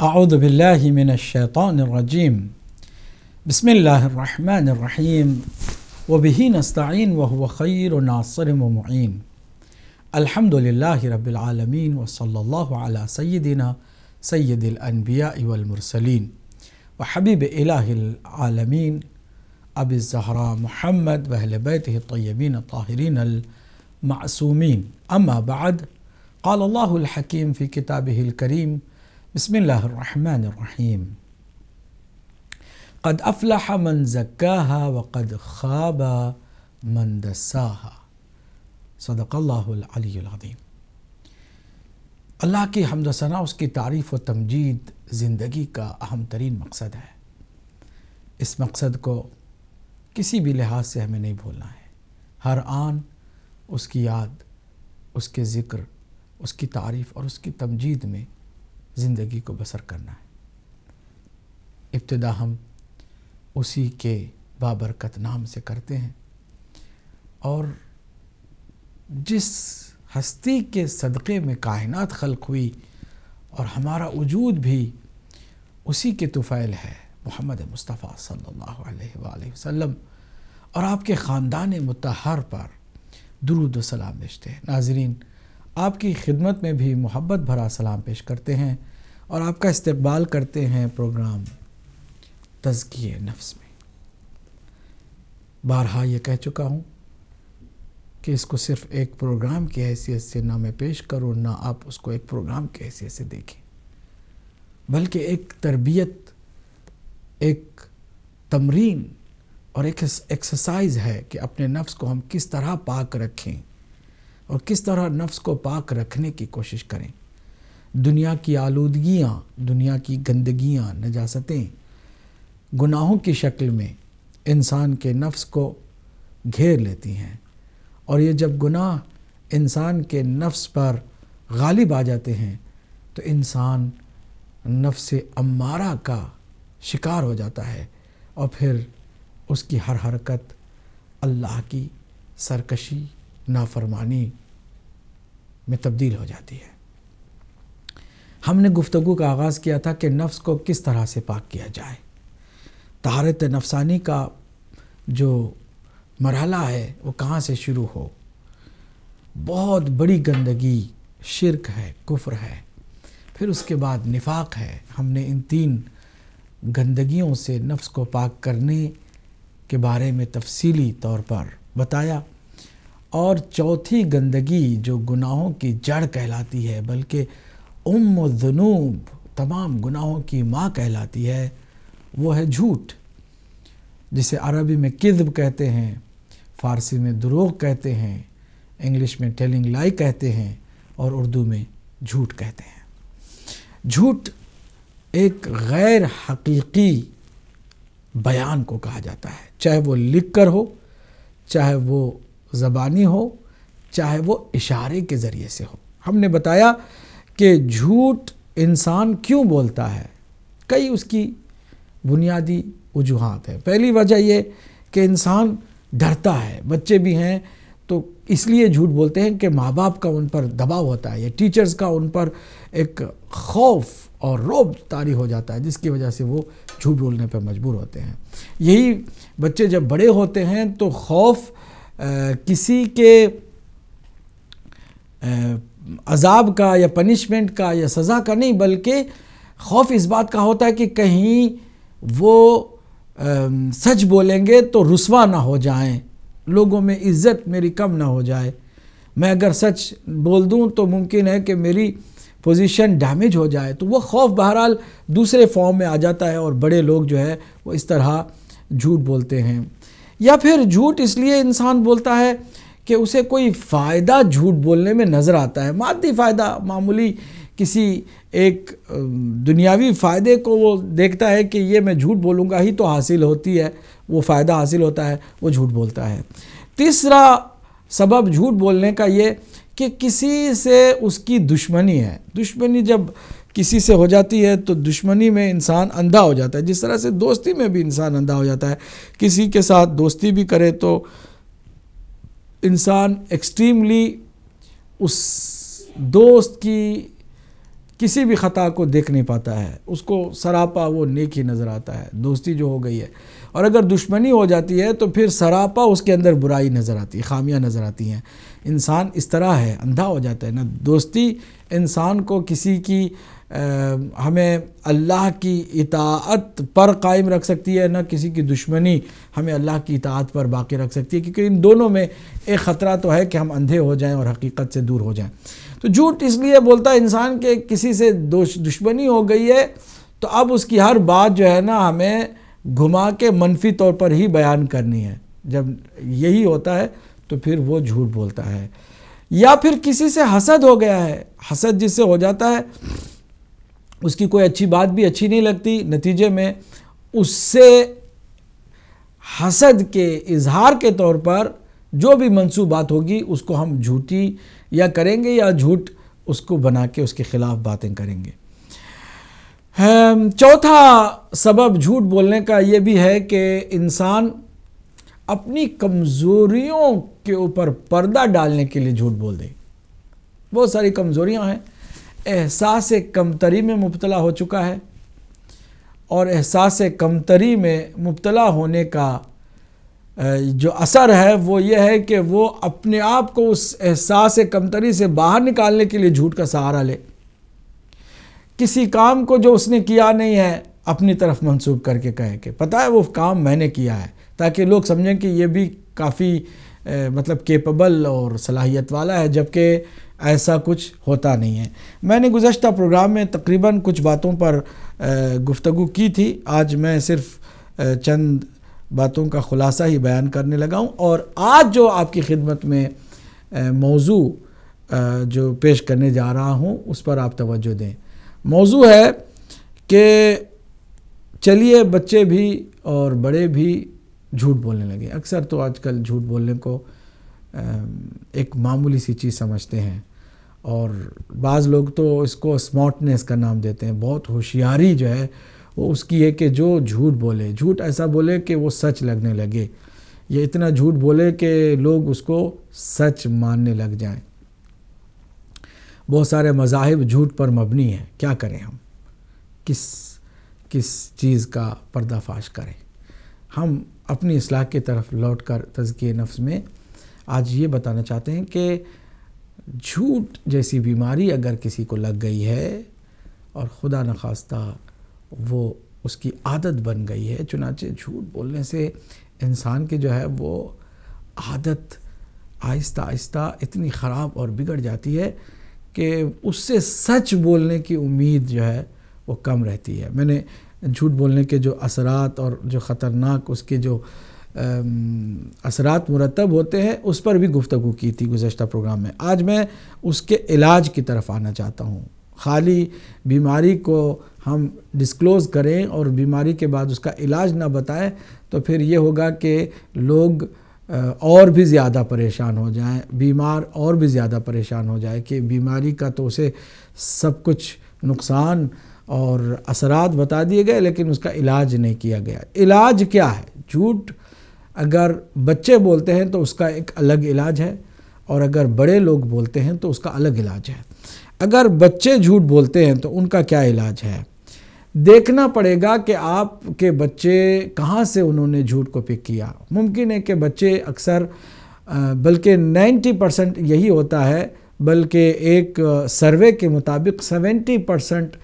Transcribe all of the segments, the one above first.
أعوذ بالله من الشيطان الرجيم بسم الله الرحمن الرحيم وبه نستعين وهو خير ناصر ومعين الحمد لله رب العالمين وصلى الله على سيدنا سيد الأنبياء والمرسلين وحبيب إله العالمين أبي الزهراء محمد وأهل بيته الطيبين الطاهرين المعصومين أما بعد قال الله الحكيم في كتابه الكريم بسم الله الرحمن الرحيم قد أفلح من زكاها وقد خاب من دساها صدق الله العلي العظيم अल्लाह की हमद सना उसकी तारीफ़ व तमजीद ज़िंदगी का अहम तरीन मकसद है इस मकसद को किसी भी लिहाज से हमें नहीं भूलना है हर आन उसकी याद उसके ज़िक्र उसकी तारीफ़ और उसकी तमजीद में ज़िंदगी को बसर करना है इब्तदा हम उसी के बाबरकत नाम से करते हैं और जिस हस्ती के सदक़े में कायनात खल्क हुई और हमारा वजूद भी उसी के तुफ़ैल है मोहम्मद मुस्तफ़ा सल्लल्लाहु अलैहि वसल्लम और आपके ख़ानदान मतहर पर दरुद सलाम भेजते हैं नाजरीन आपकी खिदमत में भी मोहब्बत भरा सलाम पेश करते हैं और आपका इस्तबाल करते हैं प्रोग्राम तजकिए नफ्स में बारहा ये कह चुका हूँ कि इसको सिर्फ एक प्रोग्राम की हैसियत से ना मैं पेश करूँ ना आप उसको एक प्रोग्राम की हैसियत से देखें बल्कि एक तरबियत एक तमरीन और एक एक्सरसाइज है कि अपने नफ्स को हम किस तरह पाक रखें और किस तरह नफ्स को पाक रखने की कोशिश करें दुनिया की आलूदगियाँ दुनिया की गंदगियाँ नजासतें गुनाहों की शक्ल में इंसान के नफ्स को घेर लेती हैं और ये जब गुनाह इंसान के नफ्स पर गालिब आ जाते हैं तो इंसान नफ्स अम्मारा का शिकार हो जाता है और फिर उसकी हर हरकत अल्लाह की सरकशी नाफरमानी में तब्दील हो जाती है हमने गुफ्तु का आगाज़ किया था कि नफ्स को किस तरह से पाक किया जाए तहारत नफसानी का जो मरहला है वो कहाँ से शुरू हो बहुत बड़ी गंदगी शिरक है कुफ्र है फिर उसके बाद निफाक है हमने इन तीन गंदगियों से नफ्स को पाक करने के बारे में तफसीली तौर पर बताया और चौथी गंदगी जो गुनाहों की जड़ कहलाती है बल्कि उम जनूब तमाम गुनाहों की माँ कहलाती है वो है झूठ जिसे अरबी में किदब कहते हैं फ़ारसी में दुरोग कहते हैं इंग्लिश में टेलिंग लाई कहते हैं और उर्दू में झूठ कहते हैं झूठ एक गैर हकीकी बयान को कहा जाता है चाहे वो लिख कर हो चाहे वो ज़बानी हो चाहे वो इशारे के ज़रिए से हो हमने बताया कि झूठ इंसान क्यों बोलता है कई उसकी बुनियादी वजूहत हैं पहली वजह ये कि इंसान डरता है बच्चे भी हैं तो इसलिए झूठ बोलते हैं कि माँ बाप का उन पर दबाव होता है या टीचर्स का उन पर एक खौफ और रोब तारी हो जाता है जिसकी वजह से वो झूठ बोलने पर मजबूर होते हैं यही बच्चे जब बड़े होते हैं तो खौफ किसी के अजाब का या पनिशमेंट का या सज़ा का नहीं बल्कि खौफ इस बात का होता है कि कहीं वो आ, सच बोलेंगे तो रसवा ना हो जाएं लोगों में इज़्ज़त मेरी कम ना हो जाए मैं अगर सच बोल दूं तो मुमकिन है कि मेरी पोजीशन डैमेज हो जाए तो वो खौफ बहरहाल दूसरे फॉर्म में आ जाता है और बड़े लोग जो है वो इस तरह झूठ बोलते हैं या फिर झूठ इसलिए इंसान बोलता है कि उसे कोई फ़ायदा झूठ बोलने में नज़र आता है मादी फ़ायदा मामूली किसी एक दुनियावी फ़ायदे को वो देखता है कि ये मैं झूठ बोलूँगा ही तो हासिल होती है वो फ़ायदा हासिल होता है वो झूठ बोलता है तीसरा सबब झूठ बोलने का ये कि किसी से उसकी दुश्मनी है दुश्मनी जब किसी से हो जाती है तो दुश्मनी में इंसान अंधा हो जाता है जिस तरह से दोस्ती में भी इंसान अंधा हो जाता है किसी के साथ दोस्ती भी करे तो इंसान एक्सट्रीमली उस दोस्त की किसी भी ख़ता को देख नहीं पाता है उसको सरापा वो नेक ही नज़र आता है दोस्ती जो हो गई है और अगर दुश्मनी हो जाती है तो फिर सरापा उसके अंदर बुराई नज़र आती है खामियां नज़र आती हैं इंसान इस तरह है अंधा हो जाता है ना दोस्ती इंसान को किसी की हमें अल्लाह की इताअत पर कायम रख सकती है ना किसी की दुश्मनी हमें अल्लाह की इताअत पर बाकी रख सकती है क्योंकि इन दोनों में एक ख़तरा तो है कि हम अंधे हो जाएं और हकीकत से दूर हो जाएं तो झूठ इसलिए बोलता है इंसान के किसी से दुश्मनी हो गई है तो अब उसकी हर बात जो है ना हमें घुमा के मनफी तौर पर ही बयान करनी है जब यही होता है तो फिर वो झूठ बोलता है या फिर किसी से हसद हो गया है हसद जिससे हो जाता है उसकी कोई अच्छी बात भी अच्छी नहीं लगती नतीजे में उससे हसद के इजहार के तौर पर जो भी मनसूबात होगी उसको हम झूठी या करेंगे या झूठ उसको बना के उसके ख़िलाफ़ बातें करेंगे चौथा सबब झूठ बोलने का ये भी है कि इंसान अपनी कमज़ोरियों के ऊपर पर्दा डालने के लिए झूठ बोल दे बहुत सारी कमज़ोरियां हैं एहसास कमतरी में मुबतला हो चुका है और एहसास कमतरी में मुबतला होने का जो असर है वो ये है कि वो अपने आप को उस एहसास कमतरी से बाहर निकालने के लिए झूठ का सहारा ले किसी काम को जो उसने किया नहीं है अपनी तरफ मंसूब करके कहे कि पता है वो काम मैंने किया है ताकि लोग समझें कि ये भी काफ़ी मतलब केपेबल और सलाहियत वाला है जबकि ऐसा कुछ होता नहीं है मैंने गुजशत प्रोग्राम में तकरीबन कुछ बातों पर गुफ्तु की थी आज मैं सिर्फ चंद बातों का ख़ुलासा ही बयान करने लगा हूँ और आज जो आपकी खिदमत में मौजू जो पेश करने जा रहा हूँ उस पर आप तवज्जो दें मौजू है कि चलिए बच्चे भी और बड़े भी झूठ बोलने लगे अक्सर तो आजकल झूठ बोलने को एक मामूली सी चीज़ समझते हैं और बाज़ लोग तो इसको स्मार्टनेस का नाम देते हैं बहुत होशियारी जो है वो उसकी है कि जो झूठ बोले झूठ ऐसा बोले कि वो सच लगने लगे ये इतना झूठ बोले कि लोग उसको सच मानने लग जाएं बहुत सारे मजाहब झूठ पर मबनी हैं क्या करें हम किस किस चीज़ का पर्दाफाश करें हम अपनी असलाह की तरफ लौट कर तज़की नफ्स में आज ये बताना चाहते हैं कि झूठ जैसी बीमारी अगर किसी को लग गई है और ख़ुदा नखास्ता वो उसकी आदत बन गई है चुनाचे झूठ बोलने से इंसान के जो है वो आदत आहिस्ता आहिस्ता इतनी ख़राब और बिगड़ जाती है कि उससे सच बोलने की उम्मीद जो है वो कम रहती है मैंने झूठ बोलने के जो असरात और जो ख़तरनाक उसके जो असरात मुरतब होते हैं उस पर भी गुफ्तु की थी गुज्त प्रोग्राम में आज मैं उसके इलाज की तरफ आना चाहता हूँ खाली बीमारी को हम डिस्क्लोज़ करें और बीमारी के बाद उसका इलाज ना बताएं तो फिर ये होगा कि लोग और भी ज़्यादा परेशान हो जाएं बीमार और भी ज़्यादा परेशान हो जाए कि बीमारी का तो उसे सब कुछ नुकसान और असरात बता दिए गए लेकिन उसका इलाज नहीं किया गया इलाज क्या है झूठ अगर बच्चे बोलते हैं तो उसका एक अलग इलाज है और अगर बड़े लोग बोलते हैं तो उसका अलग इलाज है अगर बच्चे झूठ बोलते हैं तो उनका क्या इलाज है देखना पड़ेगा कि आपके बच्चे कहाँ से उन्होंने झूठ को पिक किया मुमकिन है कि बच्चे अक्सर बल्कि 90 परसेंट यही होता है बल्कि एक सर्वे के मुताबिक 70 परसेंट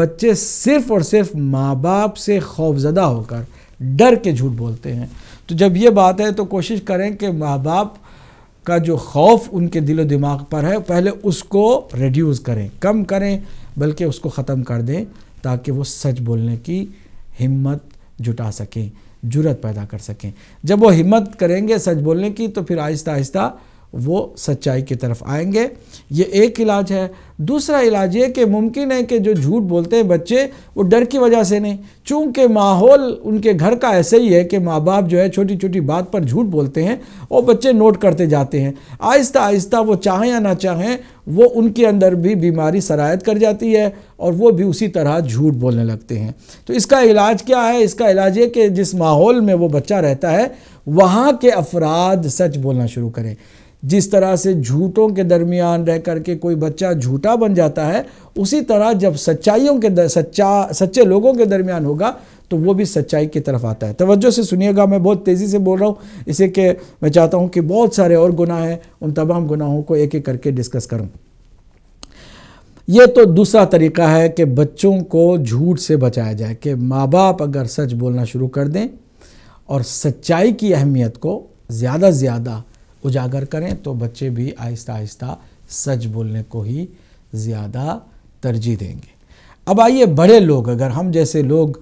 बच्चे सिर्फ़ और सिर्फ माँ बाप से खौफजदा होकर डर के झूठ बोलते हैं तो जब ये बात है तो कोशिश करें कि माँ बाप का जो खौफ उनके दिलो दिमाग पर है पहले उसको रिड्यूस करें कम करें बल्कि उसको ख़त्म कर दें ताकि वो सच बोलने की हिम्मत जुटा सकें जुरत पैदा कर सकें जब वो हिम्मत करेंगे सच बोलने की तो फिर आहिस्ता आहिस्ता वो सच्चाई की तरफ आएंगे ये एक इलाज है दूसरा इलाज ये कि मुमकिन है कि जो झूठ बोलते हैं बच्चे वो डर की वजह से नहीं चूँकि माहौल उनके घर का ऐसे ही है कि माँ बाप जो है छोटी छोटी बात पर झूठ बोलते हैं और बच्चे नोट करते जाते हैं आहिस्ता आहिस्ता वो चाहें या ना चाहें वो उनके अंदर भी बीमारी सरायत कर जाती है और वो भी उसी तरह झूठ बोलने लगते हैं तो इसका इलाज क्या है इसका इलाज ये कि जिस माहौल में वो बच्चा रहता है वहाँ के अफराद सच बोलना शुरू करें जिस तरह से झूठों के दरमियान रह करके कोई बच्चा झूठा बन जाता है उसी तरह जब सच्चाइयों के सच्चा सच्चे लोगों के दरमियान होगा तो वो भी सच्चाई की तरफ आता है तोज्जो से सुनिएगा मैं बहुत तेज़ी से बोल रहा हूँ इसे कि मैं चाहता हूँ कि बहुत सारे और गुनाह हैं उन तमाम गुनाहों को एक एक करके डिस्कस करूँ ये तो दूसरा तरीका है कि बच्चों को झूठ से बचाया जाए कि माँ बाप अगर सच बोलना शुरू कर दें और सच्चाई की अहमियत को ज़्यादा ज़्यादा उजागर करें तो बच्चे भी आहिस्ता आहिस्ता सच बोलने को ही ज़्यादा तरजीह देंगे अब आइए बड़े लोग अगर हम जैसे लोग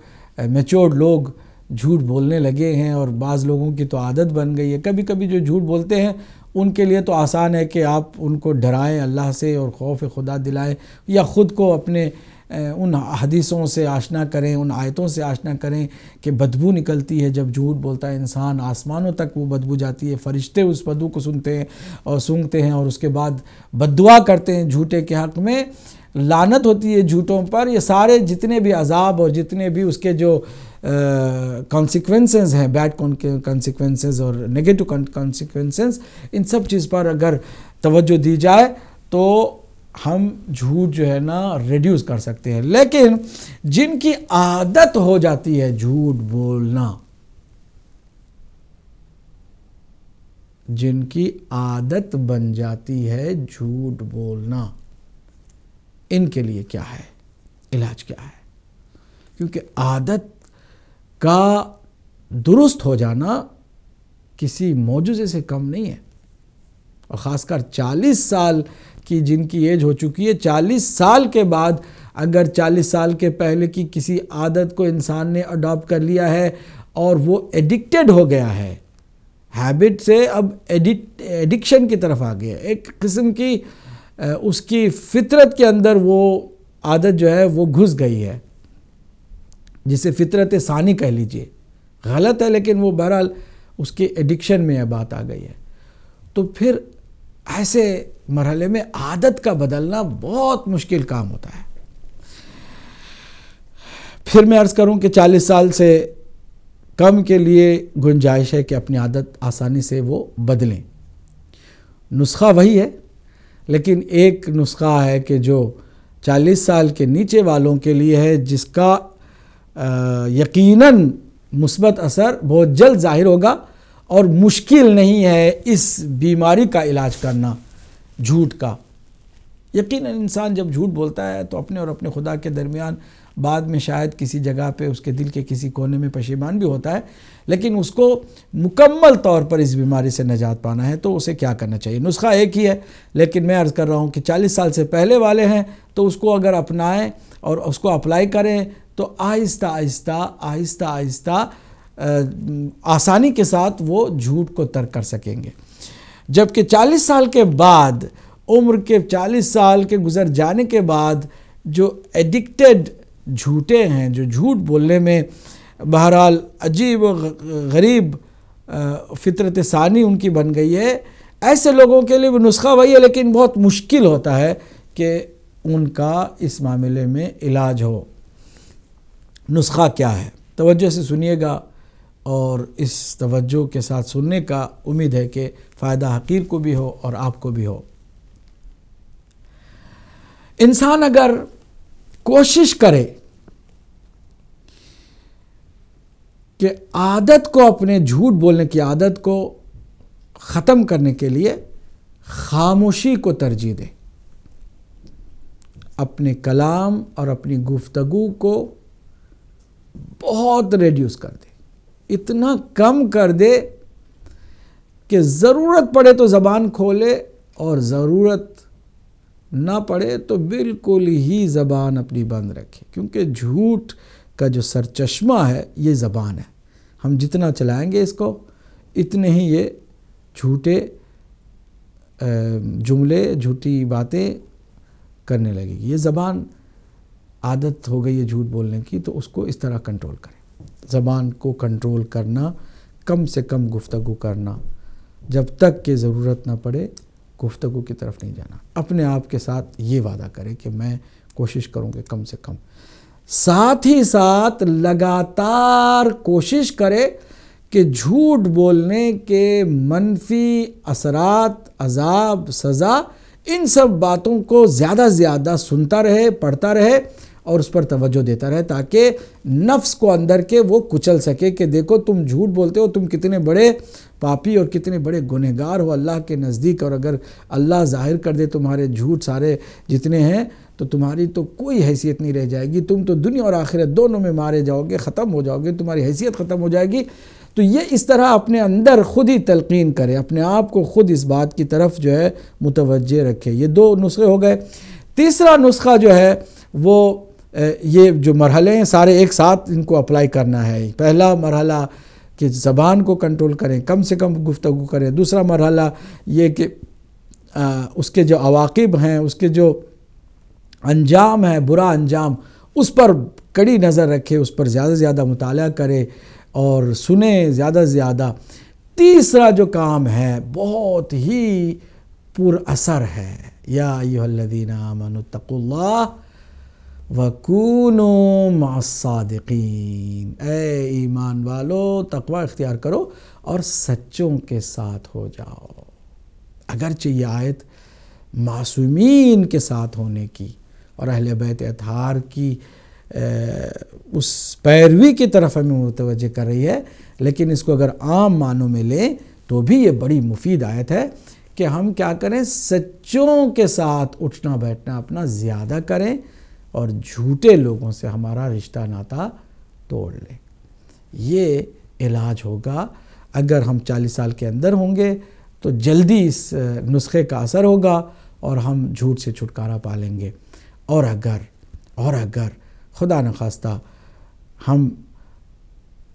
मेच्योर्ड लोग झूठ बोलने लगे हैं और बाज़ लोगों की तो आदत बन गई है कभी कभी जो झूठ बोलते हैं उनके लिए तो आसान है कि आप उनको डराएं अल्लाह से और खौफ खुदा दिलाएं या ख़ुद को अपने उन हदीसों से आशना करें उन आयतों से आशना करें कि बदबू निकलती है जब झूठ बोलता है इंसान आसमानों तक वो बदबू जाती है फरिश्ते उस बदबू को सुनते हैं और सूंघते हैं और उसके बाद बदुआ करते हैं झूठे के हक़ में लानत होती है झूठों पर ये सारे जितने भी अजाब और जितने भी उसके जो कॉन्सिक्वेंसेज हैं बैड कॉन्सिक्वेंसेज और नेगेटिव कॉन्सिक्वेंसेज इन सब चीज़ पर अगर तवज्जो दी जाए तो हम झूठ जो है ना रिड्यूस कर सकते हैं लेकिन जिनकी आदत हो जाती है झूठ बोलना जिनकी आदत बन जाती है झूठ बोलना इनके लिए क्या है इलाज क्या है क्योंकि आदत का दुरुस्त हो जाना किसी मौजूदे से कम नहीं है और ख़ासकर 40 साल कि जिनकी एज हो चुकी है चालीस साल के बाद अगर चालीस साल के पहले की किसी आदत को इंसान ने अडॉप्ट कर लिया है और वो एडिक्टेड हो गया है हैबिट से अब एडिक एडिक्शन की तरफ आ गया एक किस्म की उसकी फितरत के अंदर वो आदत जो है वो घुस गई है जिसे फितरत सानी कह लीजिए गलत है लेकिन वो बहरहाल उसके एडिक्शन में यह बात आ गई है तो फिर ऐसे मरहले में आदत का बदलना बहुत मुश्किल काम होता है फिर मैं अर्ज़ करूं कि 40 साल से कम के लिए गुंजाइश है कि अपनी आदत आसानी से वो बदलें नुस्खा वही है लेकिन एक नुस्खा है कि जो 40 साल के नीचे वालों के लिए है जिसका यकीनन मुस्बत असर बहुत जल्द ज़ाहिर होगा और मुश्किल नहीं है इस बीमारी का इलाज करना झूठ का यकीन इंसान जब झूठ बोलता है तो अपने और अपने खुदा के दरमियान बाद में शायद किसी जगह पे उसके दिल के किसी कोने में पशेमान भी होता है लेकिन उसको मुकम्मल तौर पर इस बीमारी से नजात पाना है तो उसे क्या करना चाहिए नुस्खा एक ही है लेकिन मैं अर्ज़ कर रहा हूँ कि 40 साल से पहले वाले हैं तो उसको अगर अपनाएं और उसको अप्लाई करें तो आहिस्ता आहिस्ता आहिस्ता आहिस्ता आसानी के साथ वो झूठ को तर्क कर सकेंगे जबकि 40 साल के बाद उम्र के 40 साल के गुजर जाने के बाद जो एडिक्टेड झूठे हैं जो झूठ बोलने में बहरहाल अजीब गरीब फितरत सानी उनकी बन गई है ऐसे लोगों के लिए भी नुस्खा वही है लेकिन बहुत मुश्किल होता है कि उनका इस मामले में इलाज हो नुस्खा क्या है तवज्जो से सुनिएगा और इस तवज्जो के साथ सुनने का उम्मीद है कि फ़ायदा हकीर को भी हो और आपको भी हो इंसान अगर कोशिश करे कि आदत को अपने झूठ बोलने की आदत को ख़त्म करने के लिए खामोशी को तरजीह दे अपने कलाम और अपनी गुफ्तगु को बहुत रेड्यूस कर दे इतना कम कर दे कि ज़रूरत पड़े तो ज़बान खोले और ज़रूरत ना पड़े तो बिल्कुल ही ज़बान अपनी बंद रखे क्योंकि झूठ का जो सरचश्मा है ये ज़बान है हम जितना चलाएंगे इसको इतने ही ये झूठे जुमले झूठी बातें करने लगेगी ये ज़बान आदत हो गई है झूठ बोलने की तो उसको इस तरह कंट्रोल करें ज़बान को कंट्रोल करना कम से कम गुफ्तगु करना जब तक कि ज़रूरत ना पड़े गुफ्तु की तरफ नहीं जाना अपने आप के साथ ये वादा करें कि मैं कोशिश करूँगी कम से कम साथ ही साथ लगातार कोशिश करें कि झूठ बोलने के मनफी असरात अजाब सज़ा इन सब बातों को ज़्यादा से ज़्यादा सुनता रहे पढ़ता रहे और उस पर तवज्जो देता रहे ताकि नफ्स को अंदर के वो कुचल सके कि देखो तुम झूठ बोलते हो तुम कितने बड़े पापी और कितने बड़े गुनहगार हो अल्लाह के नज़दीक और अगर अल्लाह ज़ाहिर कर दे तुम्हारे झूठ सारे जितने हैं तो तुम्हारी तो कोई हैसियत नहीं रह जाएगी तुम तो दुनिया और आखिरत दोनों में मारे जाओगे ख़त्म हो जाओगे तुम्हारी हैसियत ख़त्म हो जाएगी तो ये इस तरह अपने अंदर ख़ुद ही तलकिन करे अपने आप को ख़ुद इस बात की तरफ जो है मुतवजह रखे ये दो नुस्खे हो गए तीसरा नुस्खा जो है वो ये जो मरहले हैं सारे एक साथ इनको अप्लाई करना है पहला मरहला कि ज़बान को कंट्रोल करें कम से कम गुफ्तु करें दूसरा मरहला ये कि उसके जो अवाकब हैं उसके जो अंजाम है बुरा अंजाम उस पर कड़ी नज़र रखें उस पर ज़्यादा से ज़्यादा मुताल करें और सुने ज़्यादा से ज़्यादा तीसरा जो काम है बहुत ही असर है या युल्लिन तकुल्ला वकूनो मासादीन ए ईमान वालो तकवा इख्तियार करो और सच्चों के साथ हो जाओ अगरचे ये आयत मासूमीन के साथ होने की और अहल बैत अतहार की आ, उस पैरवी की तरफ हमें मुतवजह कर रही है लेकिन इसको अगर आम मानों में लें तो भी ये बड़ी मुफीद आयत है कि हम क्या करें सच्चों के साथ उठना बैठना अपना ज़्यादा करें और झूठे लोगों से हमारा रिश्ता नाता तोड़ लें ये इलाज होगा अगर हम 40 साल के अंदर होंगे तो जल्दी इस नुस्खे का असर होगा और हम झूठ से छुटकारा पा लेंगे और अगर और अगर खुदा न खास्ता हम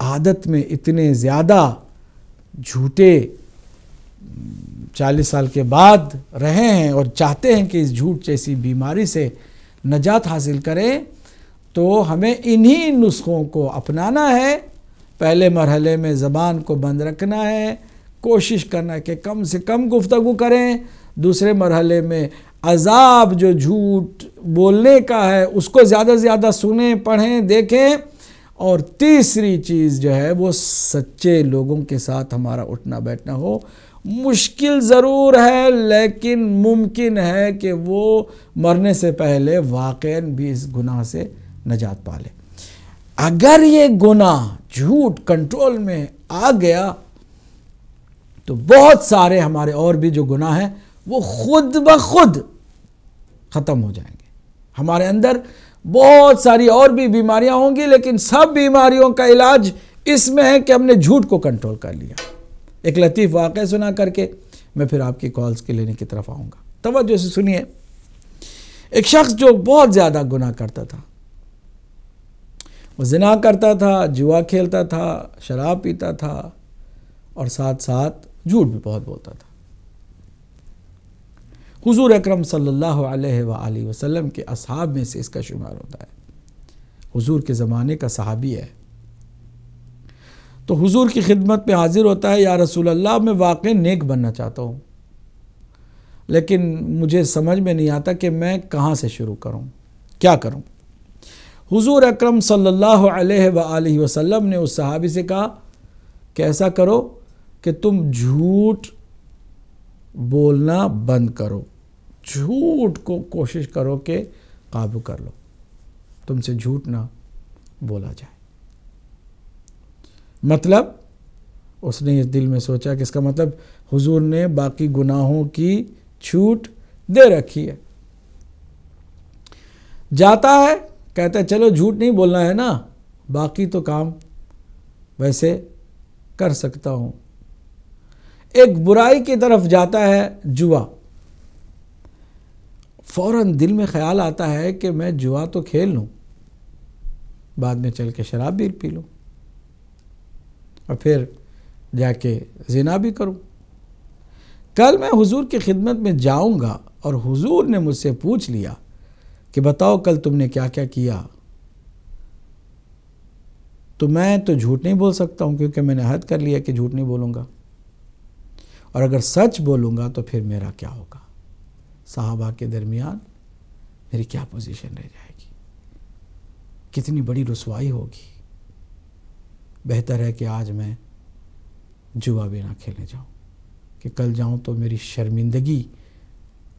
आदत में इतने ज़्यादा झूठे चालीस साल के बाद रहे हैं और चाहते हैं कि इस झूठ जैसी बीमारी से नजात हासिल करें तो हमें इन्हीं नुस्खों को अपनाना है पहले मरहले में ज़बान को बंद रखना है कोशिश करना है कि कम से कम गुफ्तु करें दूसरे मरहले में अजाब जो झूठ बोलने का है उसको ज़्यादा से ज़्यादा सुने पढ़ें देखें और तीसरी चीज़ जो है वो सच्चे लोगों के साथ हमारा उठना बैठना हो मुश्किल ज़रूर है लेकिन मुमकिन है कि वो मरने से पहले वाक़ भी इस गुनाह से नजात पा ले अगर ये गुनाह झूठ कंट्रोल में आ गया तो बहुत सारे हमारे और भी जो गुनाह हैं वो खुद ब खुद ख़त्म हो जाएंगे हमारे अंदर बहुत सारी और भी बीमारियां होंगी लेकिन सब बीमारियों का इलाज इसमें है कि हमने झूठ को कंट्रोल कर लिया एक लतीफ़ वाक़ सुना करके मैं फिर आपकी कॉल्स के लेने की तरफ आऊँगा तोज्जो से सुनिए एक शख्स जो बहुत ज़्यादा गुनाह करता था वो जिना करता था जुआ खेलता था शराब पीता था और साथ साथ झूठ भी बहुत बोलता था हुजूर अकरम सल्लल्लाहु अलैहि वसल्लम के असहाब में से इसका शुमार होता है हुजूर के ज़माने का सहाबी है तो हुजूर की खिदमत पे हाज़िर होता है या रसूल अल्लाह मैं वाकई नेक बनना चाहता हूँ लेकिन मुझे समझ में नहीं आता कि मैं कहाँ से शुरू करूँ क्या करूँ हुजूर अकरम सल्लल्लाहु अलैहि वसल्लम ने उस सहाबी से कहा कि ऐसा करो कि तुम झूठ बोलना बंद करो झूठ को कोशिश करो कि काबू कर लो तुमसे झूठ ना बोला जाए मतलब उसने इस दिल में सोचा कि इसका मतलब हुजूर ने बाकी गुनाहों की छूट दे रखी है जाता है कहता है चलो झूठ नहीं बोलना है ना बाकी तो काम वैसे कर सकता हूँ एक बुराई की तरफ जाता है जुआ फौरन दिल में ख्याल आता है कि मैं जुआ तो खेल लूँ बाद में चल के शराब भी पी लूँ और फिर जाके जिना भी करूँ कल मैं हुजूर की खिदमत में जाऊँगा और हुजूर ने मुझसे पूछ लिया कि बताओ कल तुमने क्या क्या किया तो मैं तो झूठ नहीं बोल सकता हूँ क्योंकि मैंने हद कर लिया कि झूठ नहीं बोलूँगा और अगर सच बोलूँगा तो फिर मेरा क्या होगा साहबा के दरमियान मेरी क्या पोजीशन रह जाएगी कितनी बड़ी रसवाई होगी बेहतर है कि आज मैं जुआ भी ना खेलने जाऊँ कि कल जाऊँ तो मेरी शर्मिंदगी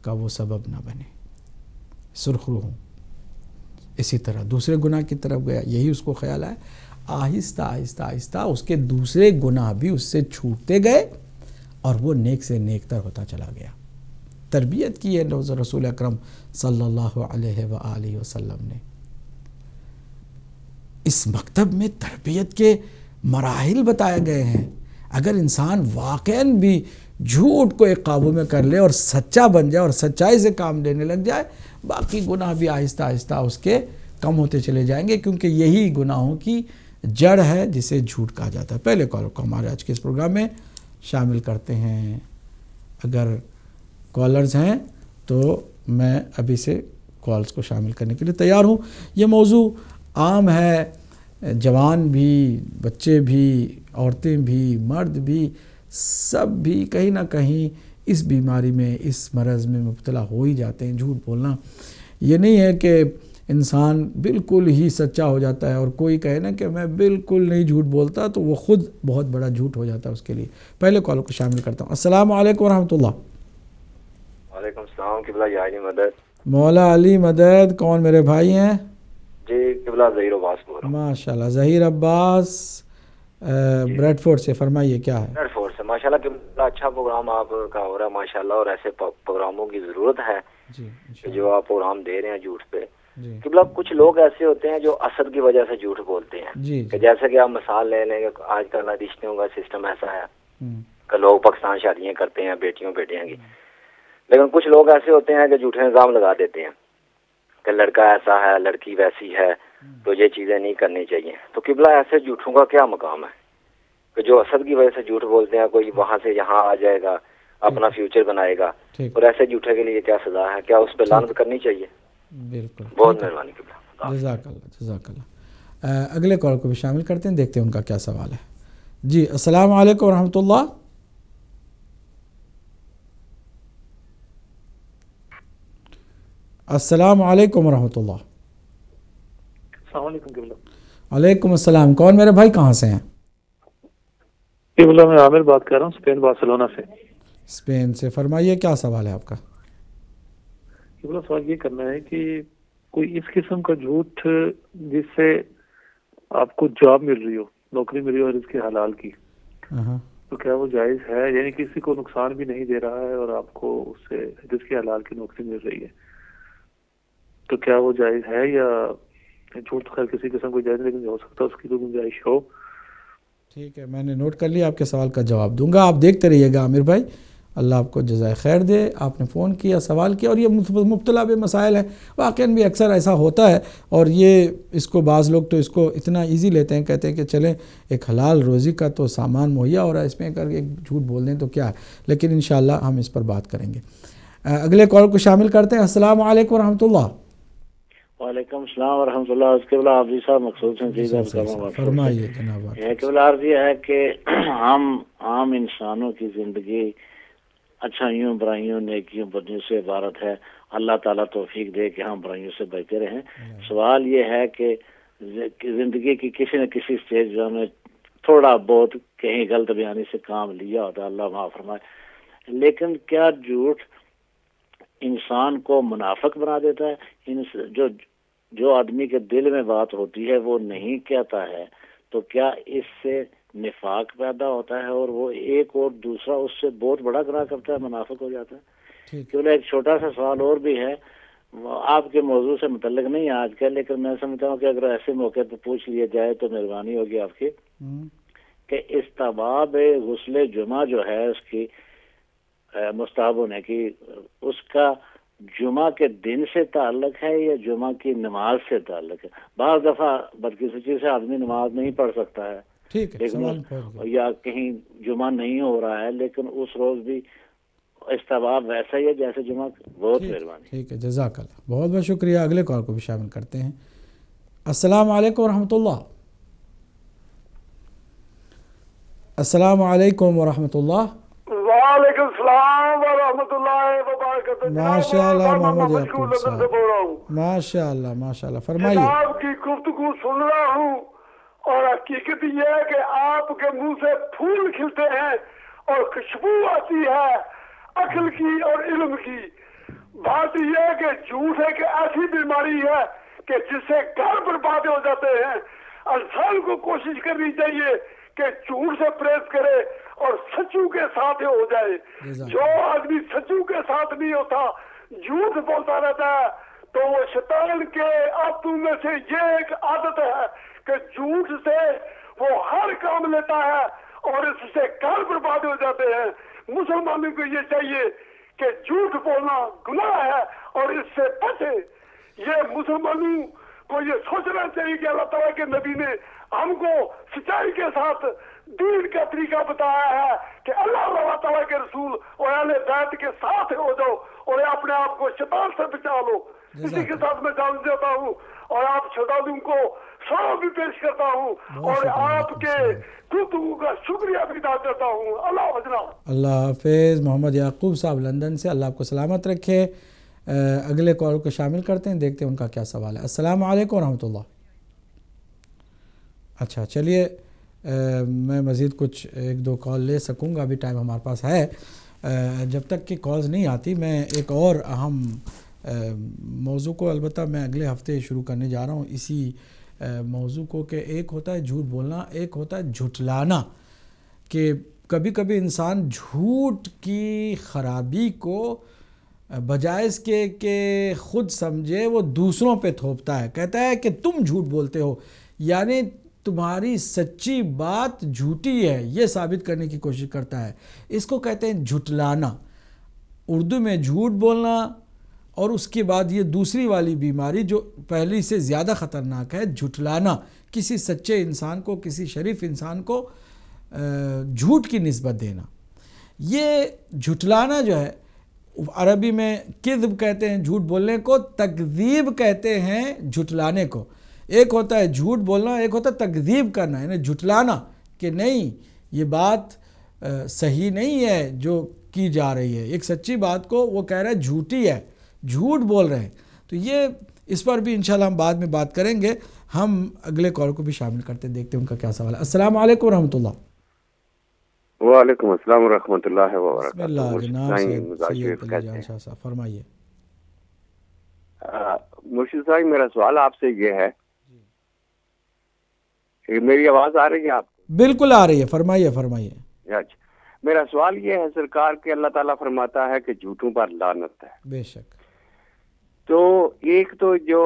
का वो सबब ना बने सुरखरू हूँ इसी तरह दूसरे गुनाह की तरफ गया यही उसको ख्याल आया आहिस्ता आहिस्ता आहिस्ता उसके दूसरे गुनाह भी उससे छूटते गए और वो नेक से नेक तर होता चला गया तरबियत की है रसूल अक्रम सल्लल्लाहु अलैहि वसल्लम ने इस मकतब में तरबियत के मराहल बताए गए हैं अगर इंसान वाक़ भी झूठ को एक काबू में कर ले और सच्चा बन जाए और सच्चाई से काम लेने लग जाए बाकी गुनाह भी आहिस्ता आहिस्ता उसके कम होते चले जाएंगे क्योंकि यही गुनाहों की जड़ है जिसे झूठ कहा जाता है पहले कॉलर को हमारे आज के इस प्रोग्राम में शामिल करते हैं अगर कॉलर्स हैं तो मैं अभी से कॉल्स को शामिल करने के लिए तैयार हूँ ये मौजू आम है जवान भी बच्चे भी औरतें भी मर्द भी सब भी कहीं ना कहीं इस बीमारी में इस मरज़ में मुबतला हो ही जाते हैं झूठ बोलना ये नहीं है कि इंसान बिल्कुल ही सच्चा हो जाता है और कोई कहे ना कि मैं बिल्कुल नहीं झूठ बोलता तो वो ख़ुद बहुत बड़ा झूठ हो जाता है उसके लिए पहले कॉल को शामिल करता हूँ असल वालेकुम मदद मौला अली मदद कौन मेरे भाई हैं जी किबला जहीर अब्बास बोल रहा हूँ माशाल्लाह जहीर अब्बास ब्रेडफोर्ड से फरमाइए क्या है ब्रेडफोर्ड से माशाल्लाह कि अच्छा प्रोग्राम आपका हो रहा है माशाल्लाह और ऐसे प्रोग्रामों की ज़रूरत है जी, जो आप प्रोग्राम दे रहे हैं झूठ पे किबला कुछ लोग ऐसे होते हैं जो असद की वजह से झूठ बोलते हैं जी, कि जैसे कि आप मिसाल ले लेंगे आज कल रिश्तों का सिस्टम ऐसा है हम्म। लोग पाकिस्तान शादियां करते हैं बेटियों बेटियाँ की हम्म। लेकिन कुछ लोग ऐसे होते हैं कि झूठे इल्ज़ाम लगा देते हैं कि लड़का ऐसा है लड़की वैसी है तो ये चीज़ें नहीं करनी चाहिए तो किबला ऐसे झूठों का क्या मकाम है कि जो असद की वजह से झूठ बोलते हैं कोई वहां से यहाँ आ जाएगा अपना फ्यूचर बनाएगा और ऐसे झूठे के लिए क्या सजा है क्या उस पर लानत करनी चाहिए बिल्कुल बहुत मेहरबानी किबला अगले कॉल को भी शामिल करते हैं देखते हैं उनका क्या सवाल है जी असलकम वरहमल्ला अस्सलाम वालेकुम रहमतुल्लाह वालेकुम अस्सलाम कौन मेरे भाई कहाँ से हैं मैं आमिर बात कर रहा हूँ स्पेन बार्सिलोना से स्पेन से फरमाइए क्या सवाल है आपका सवाल ये करना है कि कोई इस किस्म का झूठ जिससे आपको जॉब मिल रही हो नौकरी मिल रही हो और इसके हलाल की हाँ। तो क्या वो जायज है यानी किसी को नुकसान भी नहीं दे रहा है और आपको उससे जिसके हलाल की नौकरी मिल रही है तो क्या वो जायज है या झूठ तो खैर किसी किस्म को जायज लेकिन हो सकता है उसकी तो गुंजाइश हो ठीक है मैंने नोट कर लिया आपके सवाल का जवाब दूंगा आप देखते रहिएगा आमिर भाई अल्लाह आपको जजाय खैर दे आपने फ़ोन किया सवाल किया और ये मुबतला भी मसाइल हैं वाकई भी अक्सर ऐसा होता है और ये इसको बाज़ लोग तो इसको इतना इजी लेते हैं कहते हैं कि चलें एक हलाल रोज़ी का तो सामान मुहैया हो रहा है इसमें अगर एक झूठ बोल दें तो क्या है लेकिन इन हम इस पर बात करेंगे अगले कॉल को शामिल करते हैं असल वरहमल वालेकुम सलाम वरहमतुल्लाह किबला आप जी साहब मकसूद से चीज़ फरमाइए जनाब यह किबला अर्ज यह है कि हम आम इंसानों की ज़िंदगी अच्छाइयों बुराइयों नेकियों बदियों से इबारत है अल्लाह ताला तोफीक दे कि हम बुराइयों से बचते रहें सवाल यह है कि ज़िंदगी की किसी न किसी स्टेज में हमने थोड़ा बहुत कहीं गलत बयानी से काम लिया होता अल्लाह माफ फरमाए लेकिन क्या झूठ इंसान को मुनाफक बना देता है जो जो आदमी के दिल में बात होती है वो नहीं कहता है तो क्या इससे निफाक पैदा होता है और वो एक और दूसरा उससे बहुत बड़ा गुनाह करता है मुनाफिक हो जाता है क्यों एक छोटा सा सवाल और भी है आपके मौजू से मुतलक नहीं है कल लेकिन मैं समझता हूँ कि अगर ऐसे मौके पर पूछ लिया जाए तो मेहरबानी होगी आपकी हम्म। कि इस्ताबाब गसल जुमा जो है उसकी मुस्ताब होने की उसका जुमा के दिन से ताल्लक है या जुमा की नमाज से ताल्लक है बार दफ़ा बदकिस्मती से आदमी नमाज नहीं पढ़ सकता है ठीक है लेकिन या कहीं जुमा नहीं हो रहा है लेकिन उस रोज़ भी इस्तेबाब वैसा ही है जैसे जुमा बहुत मेहरबानी ठीक है जजाकल बहुत बहुत शुक्रिया अगले कॉल को भी शामिल करते हैं असलम वालेकुम असलकम अस्सलाम माशाल्लाह मोहम्मद माशाल्लाह माशाल्लाह फरमाइए आपकी गुफ्तगु सुन रहा हूँ और हकीकत यह है कि आपके मुंह से फूल खिलते हैं और खुशबू आती है अकल की और इल्म की बात यह है कि झूठ एक ऐसी बीमारी है कि जिससे घर बर्बाद हो जाते हैं इंसान को कोशिश करनी चाहिए कि झूठ से प्रेस करे और सचू के साथ हो जाए जो आदमी सचू के साथ नहीं होता झूठ बोलता रहता है तो वो शैतान के आदतों में से ये एक आदत है कि झूठ से वो हर काम लेता है और इससे घर बर्बाद हो जाते हैं मुसलमानों को ये चाहिए कि झूठ बोलना गुनाह है और इससे बचे ये मुसलमानों को ये सोचना चाहिए कि अल्लाह तला के नबी ने हमको सिंचाई के साथ दीन का तरीका बताया है कि अल्लाह तला के रसूल और अहले बैत के साथ हो जाओ और अपने आप को शतान से बचा लो इसी के साथ मैं जान देता हूँ और आप श्रद्धालुओं को सौ भी पेश करता हूँ और आपके गुफ्तगु का शुक्रिया भी अदा करता हूँ अल्लाह हजरा अल्लाह हाफिज मोहम्मद याकूब साहब लंदन से अल्लाह आपको सलामत रखे अगले कॉल को शामिल करते हैं देखते हैं उनका क्या सवाल है असलकम वरहमल अच्छा चलिए मैं मज़ीद कुछ एक दो कॉल ले सकूँगा अभी टाइम हमारे पास है जब तक कि कॉल्स नहीं आती मैं एक और अहम मौजू को अलबत् मैं अगले हफ्ते शुरू करने जा रहा हूँ इसी मौजू को कि एक होता है झूठ बोलना एक होता है झुठलाना कि कभी कभी इंसान झूठ की खराबी को बजाय इसके कि खुद समझे वो दूसरों पे थोपता है कहता है कि तुम झूठ बोलते हो यानी तुम्हारी सच्ची बात झूठी है ये साबित करने की कोशिश करता है इसको कहते हैं झुटलाना उर्दू में झूठ बोलना और उसके बाद ये दूसरी वाली बीमारी जो पहली से ज़्यादा ख़तरनाक है झुटलाना किसी सच्चे इंसान को किसी शरीफ इंसान को झूठ की नस्बत देना ये झुटलाना जो है अरबी में किदब कहते हैं झूठ बोलने को तकदीब कहते हैं झुटलाने को एक होता है झूठ बोलना एक होता है तकदीब करना यानी झुटलाना कि नहीं ये बात आ, सही नहीं है जो की जा रही है एक सच्ची बात को वो कह रहा है झूठी है झूठ बोल रहे हैं तो ये इस पर भी इंशाल्लाह हम बाद में बात करेंगे हम अगले कॉल को भी शामिल करते हैं देखते हैं उनका क्या सवाल है अस्सलाम वालेकुम रहमतुल्लाह वालेकुम अस्सलाम रहमतुल्लाह व बरकातहू फरमाइए मुर्शिद साहब मेरा सवाल आपसे ये है मेरी आवाज़ आ रही है आप बिल्कुल आ रही है फरमाइए फरमाइए अच्छा मेरा सवाल ये है सरकार के अल्लाह ताला फरमाता है कि झूठों पर लानत है बेशक तो एक तो जो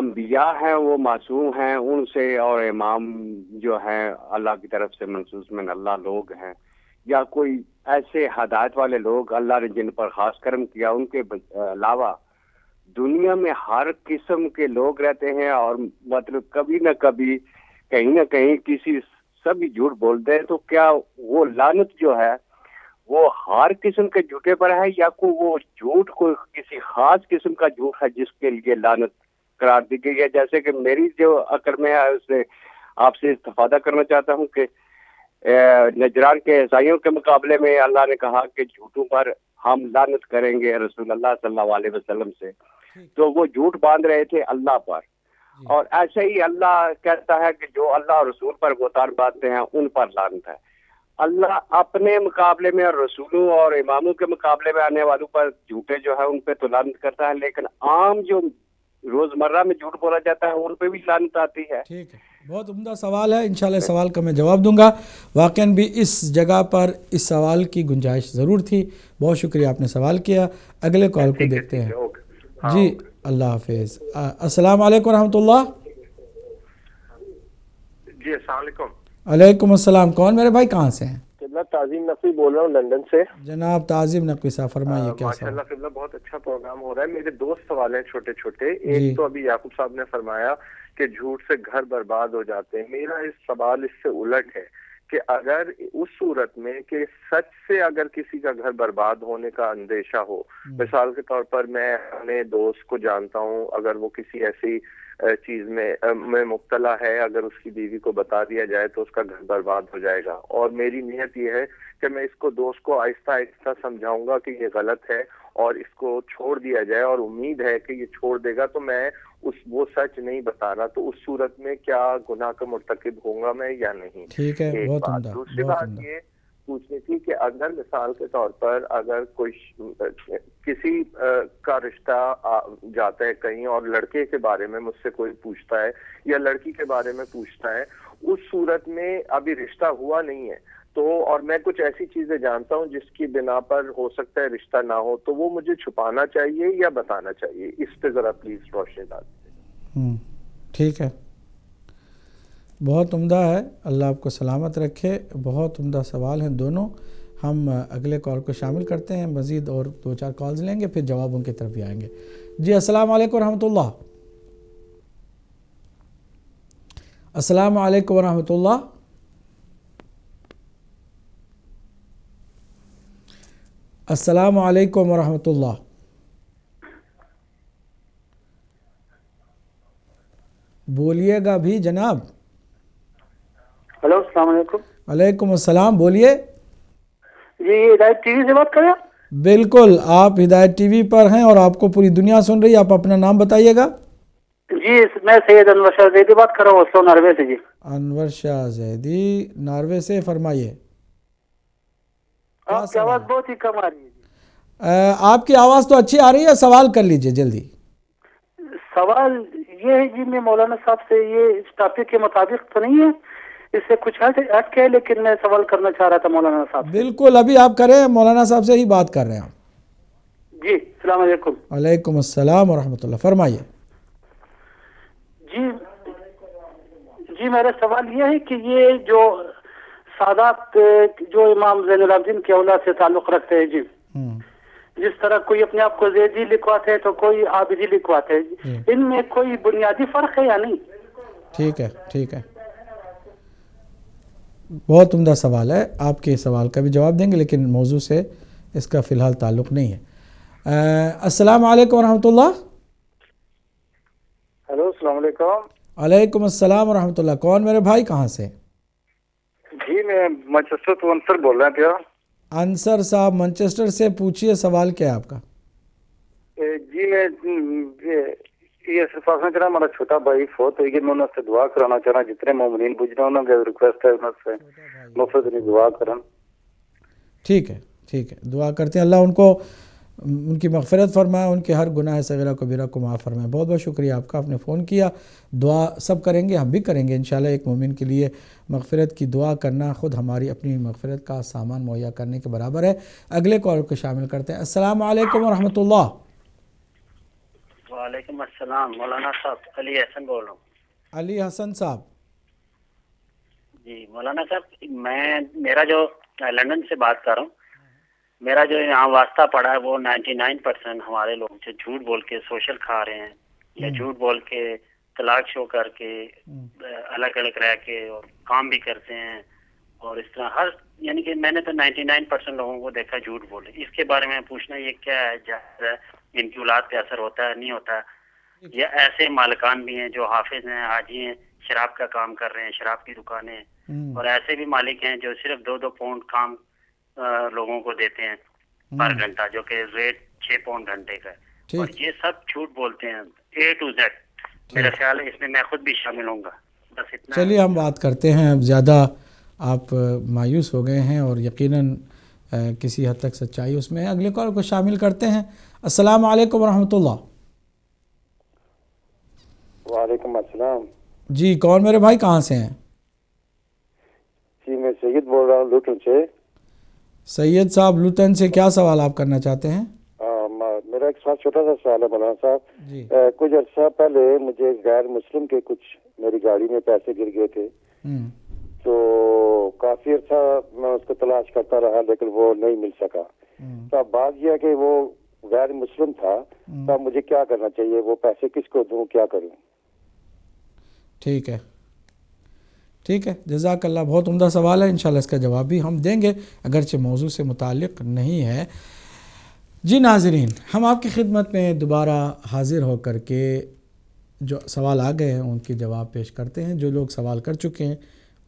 अम्बिया हैं वो मासूम हैं उनसे और इमाम जो हैं अल्लाह की तरफ से मनसूस मन अल्लाह लोग हैं या कोई ऐसे हदायत वाले लोग अल्लाह ने जिन पर खास कर्म किया उनके अलावा दुनिया में हर किस्म के लोग रहते हैं और मतलब कभी ना कभी कहीं ना कहीं किसी सभी झूठ बोलते हैं तो क्या वो लानत जो है वो हर किस्म के झूठे पर है या को वो झूठ को किसी खास किस्म का झूठ है जिसके लिए लानत करार दी गई है जैसे कि मेरी जो अक्र में है उससे आपसे इस्तफादा करना चाहता हूँ कि नजरान के ईसाइयों के मुकाबले में अल्लाह ने कहा कि झूठों पर हम लानत करेंगे रसूल अल्लाह सल्लल्लाहु अलैहि वसल्लम से तो वो झूठ बांध रहे थे अल्लाह पर और ऐसे ही अल्लाह कहता है कि जो अल्लाह रसूल पर गोतार बांधते हैं उन पर लानत है अल्लाह अपने मुकाबले में और रसूलों और इमामों के मुकाबले में आने वालों पर झूठे जो है उन पर तो लानत करता है लेकिन आम जो रोजमर्रा में झूठ बोला जाता है उन पर भी लानत आती है ठीक है बहुत उम्दा सवाल है इनशाला सवाल का मैं जवाब दूंगा वाकई भी इस जगह पर इस सवाल की गुंजाइश ज़रूर थी बहुत शुक्रिया आपने सवाल किया अगले कॉल को देखते हैं हाँ, जी अल्लाह हाफिज़ अस्सलाम वालेकुम रहमतुल्लाह जी अस्सलाम वालेकुम अस्सलाम कौन मेरे भाई कहाँ से हैं ताजिम नकवी बोल रहा हूँ लंदन से जनाब ताजिम नकवी साहब फरमाइए क्या माशाल्लाह बहुत अच्छा प्रोग्राम हो रहा है मेरे दो सवाल हैं छोटे छोटे एक तो अभी याकूब साहब ने फरमाया कि झूठ से घर बर्बाद हो जाते हैं मेरा इस सवाल इससे उलट है कि अगर उस सूरत में कि सच से अगर किसी का घर बर्बाद होने का अंदेशा हो हम्म। मिसाल के तौर पर मैं अपने दोस्त को जानता हूँ अगर वो किसी ऐसी चीज में में मुबतला है अगर उसकी बीवी को बता दिया जाए तो उसका घर बर्बाद हो जाएगा और मेरी नीयत यह है कि मैं इसको दोस्त को आहिस्ता आहिस्ता समझाऊंगा कि ये गलत है और इसको छोड़ दिया जाए और उम्मीद है कि ये छोड़ देगा तो मैं उस वो सच नहीं बता रहा तो उस सूरत में क्या गुनाह का मरतकब होगा मैं या नहीं ठीक है बहुत बात दूसरी बात ये पूछनी थी कि अगर मिसाल के तौर पर अगर कोई किसी का रिश्ता जाता है कहीं और लड़के के बारे में मुझसे कोई पूछता है या लड़की के बारे में पूछता है उस सूरत में अभी रिश्ता हुआ नहीं है तो और मैं कुछ ऐसी चीजें जानता हूँ जिसकी बिना पर हो सकता है रिश्ता ना हो तो वो मुझे छुपाना चाहिए या बताना चाहिए इस पे जरा प्लीज रोशनी डाल हम्म, ठीक है बहुत उम्दा है अल्लाह आपको सलामत रखे बहुत उम्दा सवाल हैं दोनों हम अगले कॉल को शामिल करते हैं मज़ीद और दो चार कॉल्स लेंगे फिर जवाब उनके तरफ भी आएंगे जी अस्सलाम वालेकुम रहमतुल्लाह अस्सलाम वालेकुम रहमतुल्लाह असलकम वरहमतुल्ला बोलिएगा भी जनाब हेलो वालेकुम अस्सलाम बोलिए जी हिदायत टीवी से बात कर रहे हैं बिल्कुल आप हिदायत टीवी पर हैं और आपको पूरी दुनिया सुन रही है आप अपना नाम बताइएगा जी मैं सैयद अनवर शाह जैदी बात कर रहा हूँ नॉर्वे से जी अनवर शाह जैदी नॉर्वे से फरमाइए आपकी आवाज़ बहुत ही कम आ रही है आपकी आवाज़ तो अच्छी आ रही है सवाल कर लीजिए जल्दी सवाल ये है जी मैं मौलाना साहब से ये टॉपिक के मुताबिक तो नहीं है इससे कुछ हट हट के लेकिन मैं सवाल करना चाह रहा था मौलाना साहब बिल्कुल अभी आप करें मौलाना साहब से ही बात कर रहे हैं जी सलामकुम वालेकुम अस्सलाम फरमाइए जी जी मेरा सवाल यह है कि ये जो सादात जो इमाम जैनलाब्दीन के औलाद से ताल्लुक रखते हैं जी जिस तरह कोई अपने आप को जैदी लिखवाते हैं तो कोई आबिदी लिखवाते हैं इनमें कोई बुनियादी फर्क है या नहीं ठीक है ठीक है बहुत उमदा सवाल है आपके सवाल का भी जवाब देंगे लेकिन मौजू से इसका फ़िलहाल ताल्लुक नहीं है अस्सलाम वालेकुम हेलो अस्सलाम वालेकुम कौन मेरे भाई कहाँ से मंचेस्टर तो बोल रहे हैं भैया तो साहब मैनचेस्टर से पूछिए सवाल क्या है आपका जी मैं ये सिफारिश करा हमारा छोटा भाई फोत हो गया मैं उनसे दुआ कराना चाहना जितने मोमिन बुझना उन्होंने रिक्वेस्ट है उनसे मुफ्त दुआ करन ठीक है ठीक है दुआ करते हैं अल्लाह उनको उनकी मगफरत फरमाएँ उनके हर गुनाह सगैरा कबीरा को माफ़ फरमाएँ बहुत बहुत शुक्रिया आपका आपने फ़ोन किया दुआ सब करेंगे हम भी करेंगे इन एक मोमिन के लिए मगफरत की दुआ करना ख़ुद हमारी अपनी मगफरत का सामान मुहैया करने के बराबर है अगले कॉल को शामिल करते हैं असल वरहमल वाले मौलाना साहब अली हसन बोल रहा हूँ अली हसन साहब जी मौलाना साहब मैं मेरा जो लंदन से बात कर रहा हूँ मेरा जो यहाँ वास्ता पड़ा है वो 99 परसेंट हमारे लोग जो झूठ बोल के सोशल खा रहे हैं या हम्म। झूठ बोल के तलाक शो करके हम्म। अलग अलग रह के और काम भी करते हैं और इस तरह हर यानी कि मैंने तो 99 परसेंट लोगों को देखा झूठ बोले इसके बारे में पूछना ये क्या है ज्यादा इनकी औलाद पे असर होता है नहीं होता है या ऐसे मालकान भी हैं जो हाफिज हैं हाजी हैं शराब का काम कर रहे हैं शराब की दुकानें हम्म। और ऐसे भी मालिक हैं जो सिर्फ दो दो पाउंड काम लोगों को देते हैं पर हम्म। घंटा जो कि रेट छह पौन घंटे का और ये सब छूट बोलते हैं ए टू जेड मेरा ख्याल है इसमें मैं खुद भी शामिल होऊंगा बस इतना चलिए हम बात करते हैं अब ज़्यादा आप मायूस हो गए हैं और यकीनन किसी हद तक सच्चाई उसमें है अगले कॉल को शामिल करते हैं अस्सलाम वालेकुम रहमतुल्लाह वालेकुम अस्सलाम जी कौन मेरे भाई कहाँ से हैं जी मैं सैयद बोल रहा हूँ लुटन से सैयद साहब लुतन से क्या सवाल आप करना चाहते हैं आ, मेरा एक छोटा सा सवाल है मौलाना साहब कुछ अर्सा पहले मुझे गैर मुस्लिम के कुछ मेरी गाड़ी में पैसे गिर गए थे हम्म। तो काफी अर्सा मैं उसको तलाश करता रहा लेकिन वो नहीं मिल सका हम्म। तो अब बात यह कि वो गैर मुस्लिम था हम्म। तो मुझे क्या करना चाहिए वो पैसे किसको दू क्या करूँ ठीक है ठीक है जजाकल्ला बहुत उमदा सवाल है इन इसका जवाब भी हम देंगे अगरचे मौजू से मुतल नहीं है जी नाजरीन हम आपकी खिदमत में दोबारा हाजिर होकर के जो सवाल आ गए हैं उनके जवाब पेश करते हैं जो लोग सवाल कर चुके हैं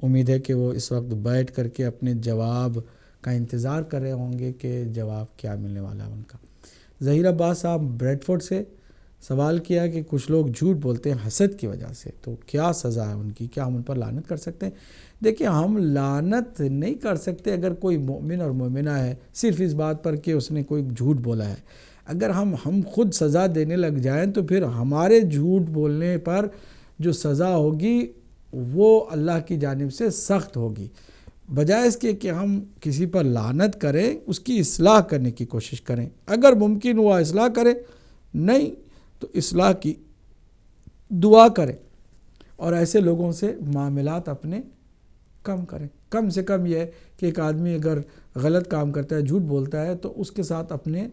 उम्मीद है कि वो इस वक्त बैठ करके अपने जवाब का इंतज़ार कर रहे होंगे कि जवाब क्या मिलने वाला है उनका ज़हीर अब्बास साहब ब्रेडफोर्ड से सवाल किया कि कुछ लोग झूठ बोलते हैं हसद की वजह से तो क्या सज़ा है उनकी क्या हम उन पर लानत कर सकते हैं देखिए हम लानत नहीं कर सकते अगर कोई मोमिन और मोमिना है सिर्फ इस बात पर कि उसने कोई झूठ बोला है अगर हम हम खुद सज़ा देने लग जाएं तो फिर हमारे झूठ बोलने पर जो सज़ा होगी वो अल्लाह की जानब से सख्त होगी बजाय इसके कि हम किसी पर लानत करें उसकी असलाह करने की कोशिश करें अगर मुमकिन हुआ असलाह करें नहीं तो इसलाह की दुआ करें और ऐसे लोगों से मामलात अपने कम करें कम से कम यह कि एक आदमी अगर गलत काम करता है झूठ बोलता है तो उसके साथ अपने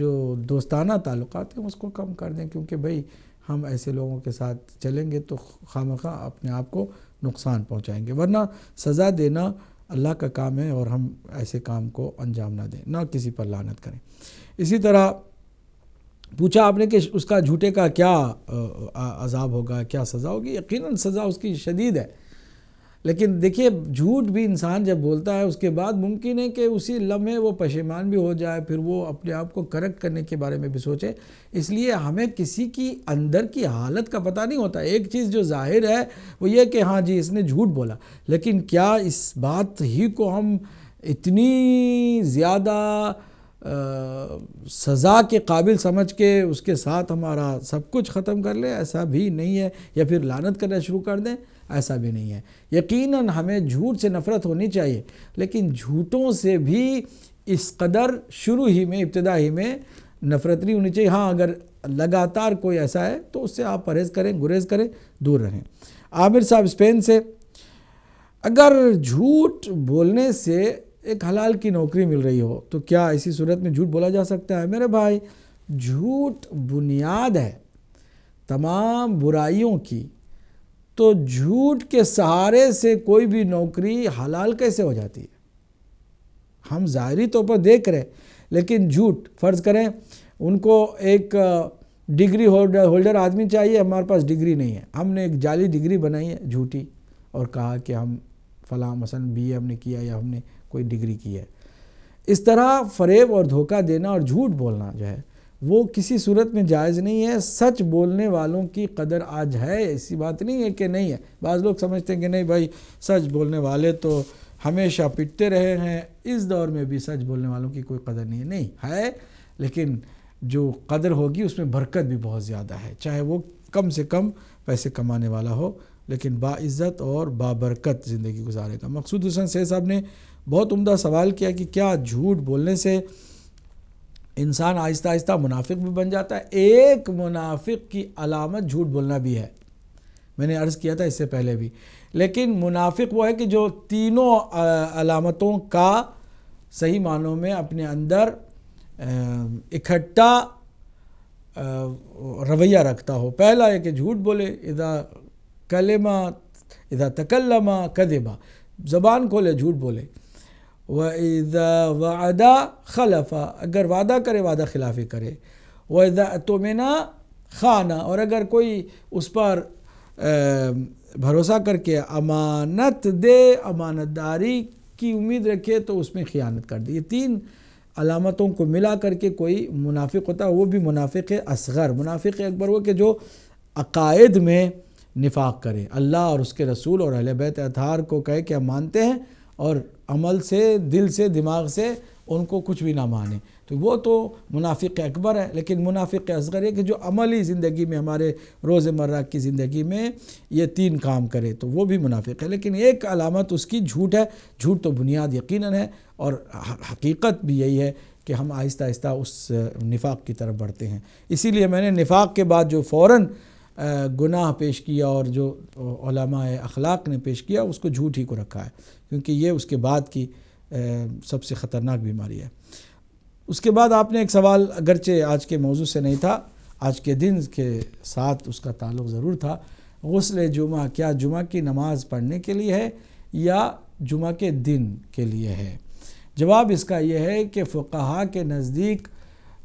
जो दोस्ताना ताल्लुक हैं उसको कम कर दें क्योंकि भाई हम ऐसे लोगों के साथ चलेंगे तो खाम खा अपने आप को नुकसान पहुंचाएंगे वरना सज़ा देना अल्लाह का काम है और हम ऐसे काम को अंजाम ना दें ना किसी पर लानत करें इसी तरह पूछा आपने कि उसका झूठे का क्या अजाब होगा क्या सज़ा होगी यकीनन सज़ा उसकी शदीद है लेकिन देखिए झूठ भी इंसान जब बोलता है उसके बाद मुमकिन है कि उसी लम्हे वो पशेमान भी हो जाए फिर वो अपने आप को करेक्ट करने के बारे में भी सोचे इसलिए हमें किसी की अंदर की हालत का पता नहीं होता एक चीज़ जो जाहिर है वो ये कि हाँ जी इसने झूठ बोला लेकिन क्या इस बात ही को हम इतनी ज़्यादा सज़ा के काबिल समझ के उसके साथ हमारा सब कुछ ख़त्म कर ले ऐसा भी नहीं है या फिर लानत करना शुरू कर दें ऐसा भी नहीं है यकीनन हमें झूठ से नफ़रत होनी चाहिए लेकिन झूठों से भी इस कदर शुरू ही में इब्तदा ही में नफ़रत नहीं होनी चाहिए हाँ अगर लगातार कोई ऐसा है तो उससे आप परहेज़ करें गुरेज करें दूर रहें आमिर साहब स्पेन से अगर झूठ बोलने से एक हलाल की नौकरी मिल रही हो तो क्या इसी सूरत में झूठ बोला जा सकता है मेरे भाई झूठ बुनियाद है तमाम बुराइयों की तो झूठ के सहारे से कोई भी नौकरी हलाल कैसे हो जाती है हम ज़ाहरी तौर पर देख रहे लेकिन झूठ फ़र्ज़ करें उनको एक डिग्री होल्डर होल्डर आदमी चाहिए हमारे पास डिग्री नहीं है हमने एक जाली डिग्री बनाई है झूठी और कहा कि हम फ़लाँ मसन बी हमने किया या हमने कोई डिग्री की है इस तरह फरेब और धोखा देना और झूठ बोलना जो है वो किसी सूरत में जायज़ नहीं है सच बोलने वालों की कदर आज है ऐसी बात नहीं है कि नहीं है बाज़ लोग समझते हैं कि नहीं भाई सच बोलने वाले तो हमेशा पिटते रहे हैं इस दौर में भी सच बोलने वालों की कोई कदर नहीं है नहीं है लेकिन जो कदर होगी उसमें बरकत भी बहुत ज़्यादा है चाहे वो कम से कम पैसे कमाने वाला हो लेकिन बाज़्ज़त और बाबरकत ज़िंदगी गुजारेगा मकसूद हुसैन सैद साहब ने बहुत उम्दा सवाल किया कि क्या झूठ बोलने से इंसान आहिस्ता आहिस्ता मुनाफिक भी बन जाता है एक मुनाफिक की अलामत झूठ बोलना भी है मैंने अर्ज़ किया था इससे पहले भी लेकिन मुनाफिक वो है कि जो तीनों अलामतों का सही मानों में अपने अंदर इकट्ठा रवैया रखता हो पहला है कि झूठ बोले इधर कलेमा इधर तकल्लमा कदेबा ज़बान खोले झूठ बोले वज़ा वादा खलफा अगर वादा करे वादा खिलाफी करे वज़ा ना खाना और अगर कोई उस पर भरोसा करके अमानत दे अमानतदारी की उम्मीद रखे तो उसमें ख़ियानत कर दी ये तीन अलामतों को मिला करके कोई मुनाफिक होता है वो भी मुनाफिक असगर मुनाफिक अकबर वो कि जो अकायद में निफाक करे अल्लाह और उसके रसूल और अहल बैत अतार को कहे कि हम मानते हैं और अमल से दिल से दिमाग से उनको कुछ भी ना माने तो वो तो मुनाफिक अकबर है लेकिन मुनाफिक असगर है कि जो अमली ज़िंदगी में हमारे रोज़मर्रा की ज़िंदगी में ये तीन काम करे तो वो भी मुनाफिक है लेकिन एक अलामत उसकी झूठ है झूठ तो बुनियाद यकीनन है और हकीकत भी यही है कि हम आहिस्ता आहिस्ता उस निफाक की तरफ बढ़ते हैं इसीलिए मैंने निफाक के बाद जो फ़ौर गुनाह पेश किया और जो अखलाक ने पेश किया उसको झूठ ही को रखा है क्योंकि ये उसके बाद की सबसे ख़तरनाक बीमारी है उसके बाद आपने एक सवाल अगरचे आज के मौजू से नहीं था आज के दिन के साथ उसका ताल्लुक ज़रूर था गसल जुमा क्या जुमा की नमाज़ पढ़ने के लिए है या जुमा के दिन के लिए है जवाब इसका यह है कि फ़ुकाहा के नज़दीक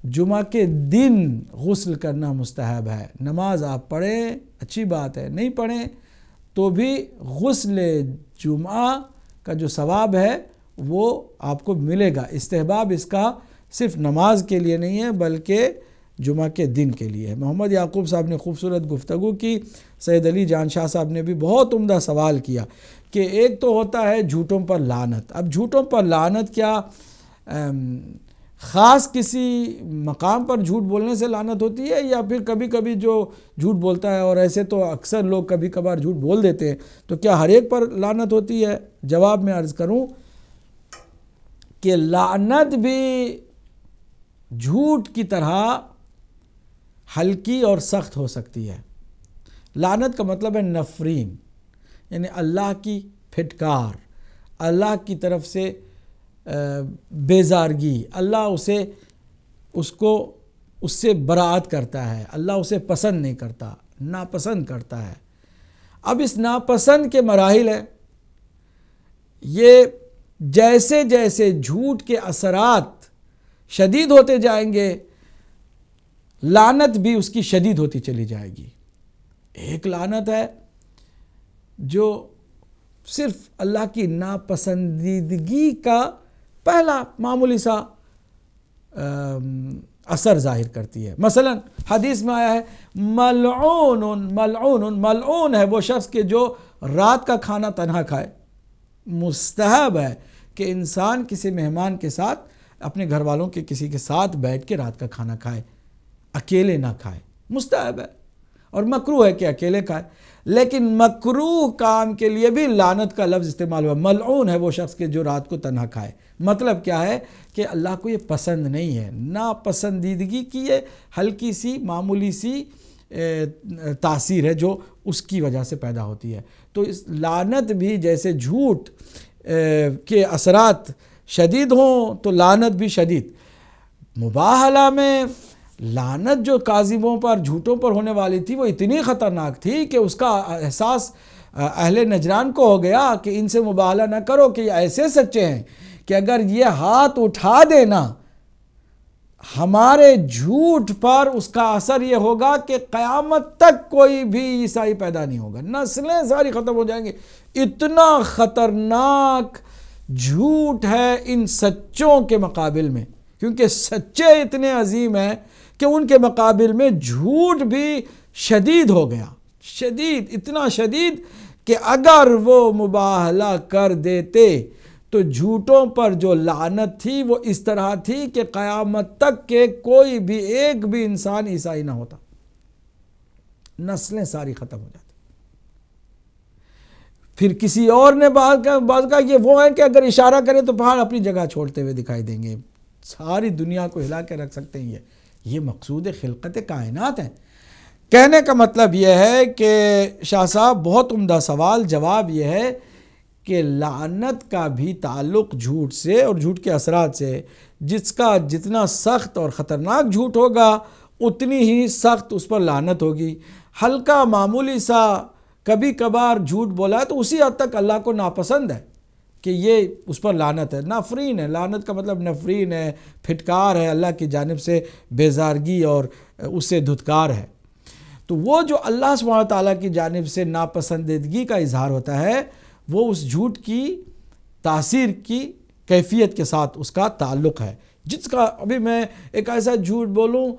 जुमा के दिन गसल करना मुस्तहब है नमाज आप पढ़ें अच्छी बात है नहीं पढ़ें तो भी गसल जुमा का जो सवाब है वो आपको मिलेगा इस्तेहबाब इसका सिर्फ नमाज के लिए नहीं है बल्कि जुमा के दिन के लिए है मोहम्मद याकूब साहब ने खूबसूरत गुफ्तगु की सैद अली जान शाह साहब ने भी बहुत उम्दा सवाल किया कि एक तो होता है झूठों पर लानत अब झूठों पर लानत क्या ख़ास किसी मकाम पर झूठ बोलने से लानत होती है या फिर कभी कभी जो झूठ बोलता है और ऐसे तो अक्सर लोग कभी कभार झूठ बोल देते हैं तो क्या हर एक पर लानत होती है जवाब मैं अर्ज़ करूं कि लानत भी झूठ की तरह हल्की और सख्त हो सकती है लानत का मतलब है नफरीन यानी अल्लाह की फिटकार अल्लाह की तरफ से बेजारगी अल्लाह उसे उसको उससे बरात करता है अल्लाह उसे पसंद नहीं करता नापसंद करता है अब इस नापसंद के मराहल है ये जैसे जैसे झूठ के असरात शदीद होते जाएंगे लानत भी उसकी शदीद होती चली जाएगी एक लानत है जो सिर्फ अल्लाह की नापसंदीदगी का पहला मामूली सा असर जाहिर करती है मसलन हदीस में आया है मलऊन मलऊन मलऊन है वो शख्स के जो रात का खाना तनहा खाए मुस्तहब है कि इंसान किसी मेहमान के साथ अपने घर वालों के किसी के साथ बैठ के रात का खाना खाए अकेले ना खाए मुस्तहब है और मकरू है कि अकेले खाए लेकिन मकरू काम के लिए भी लानत का लफ्ज़ इस्तेमाल हुआ मलऊन है वो शख्स के जो रात को तनहा खाए मतलब क्या है कि अल्लाह को ये पसंद नहीं है नापसंदीदगी की ये हल्की सी मामूली सी तासीर है जो उसकी वजह से पैदा होती है तो इस लानत भी जैसे झूठ के असरात शदीद हों तो लानत भी शदीद मुबाहला में लानत जो काजिबों पर झूठों पर होने वाली थी वो इतनी ख़तरनाक थी कि उसका एहसास अहल नजरान को हो गया कि इनसे मुबाहला ना करो कि ऐसे सच्चे हैं कि अगर ये हाथ उठा देना हमारे झूठ पर उसका असर ये होगा कि क़यामत तक कोई भी ईसाई पैदा नहीं होगा नस्लें सारी ख़त्म हो जाएंगी इतना ख़तरनाक झूठ है इन सच्चों के मुकाबले में क्योंकि सच्चे इतने अजीम हैं कि उनके मुकाबले में झूठ भी शदीद हो गया शदीद इतना शदीद कि अगर वो मुबाहला कर देते तो झूठों पर जो लानत थी वो इस तरह थी कि क़यामत तक के कोई भी एक भी इंसान ईसाई ना होता नस्लें सारी ख़त्म हो जाती फिर किसी और ने बात का बात का ये वो है कि अगर इशारा करें तो पहाड़ अपनी जगह छोड़ते हुए दिखाई देंगे सारी दुनिया को हिला के रख सकते हैं ये ये मकसूद खिलकत कायनात हैं कहने का मतलब यह है कि शाह साहब बहुत उम्दा सवाल जवाब यह है कि लानत का भी ताल्लुक झूठ से और झूठ के असरात से जिसका जितना सख्त और ख़तरनाक झूठ होगा उतनी ही सख्त उस पर लानत होगी हल्का मामूली सा कभी कभार झूठ बोला है तो उसी हद तक अल्लाह को नापसंद है कि ये उस पर लानत है नाफरीन है लानत का मतलब नफरीन है फिटकार है अल्लाह की जानब से बेजारगी और उससे धुतकार है तो वो जो अल्लाह सुबह ताली की जानब से नापसंदीदगी का इजहार होता है वो उस झूठ की तासीर की कैफियत के साथ उसका ताल्लुक़ है जिसका अभी मैं एक ऐसा झूठ बोलूँ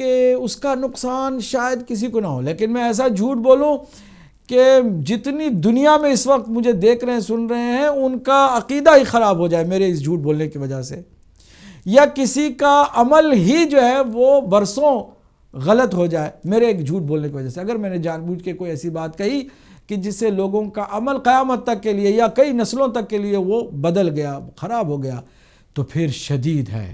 कि उसका नुकसान शायद किसी को ना हो लेकिन मैं ऐसा झूठ बोलूँ कि जितनी दुनिया में इस वक्त मुझे देख रहे हैं सुन रहे हैं उनका अकीदा ही ख़राब हो जाए मेरे इस झूठ बोलने की वजह से या किसी का अमल ही जो है वो बरसों गलत हो जाए मेरे एक झूठ बोलने की वजह से अगर मैंने जानबूझ के कोई ऐसी बात कही कि जिससे लोगों का अमल क़्यामत तक के लिए या कई नस्लों तक के लिए वो बदल गया ख़राब हो गया तो फिर शदीद है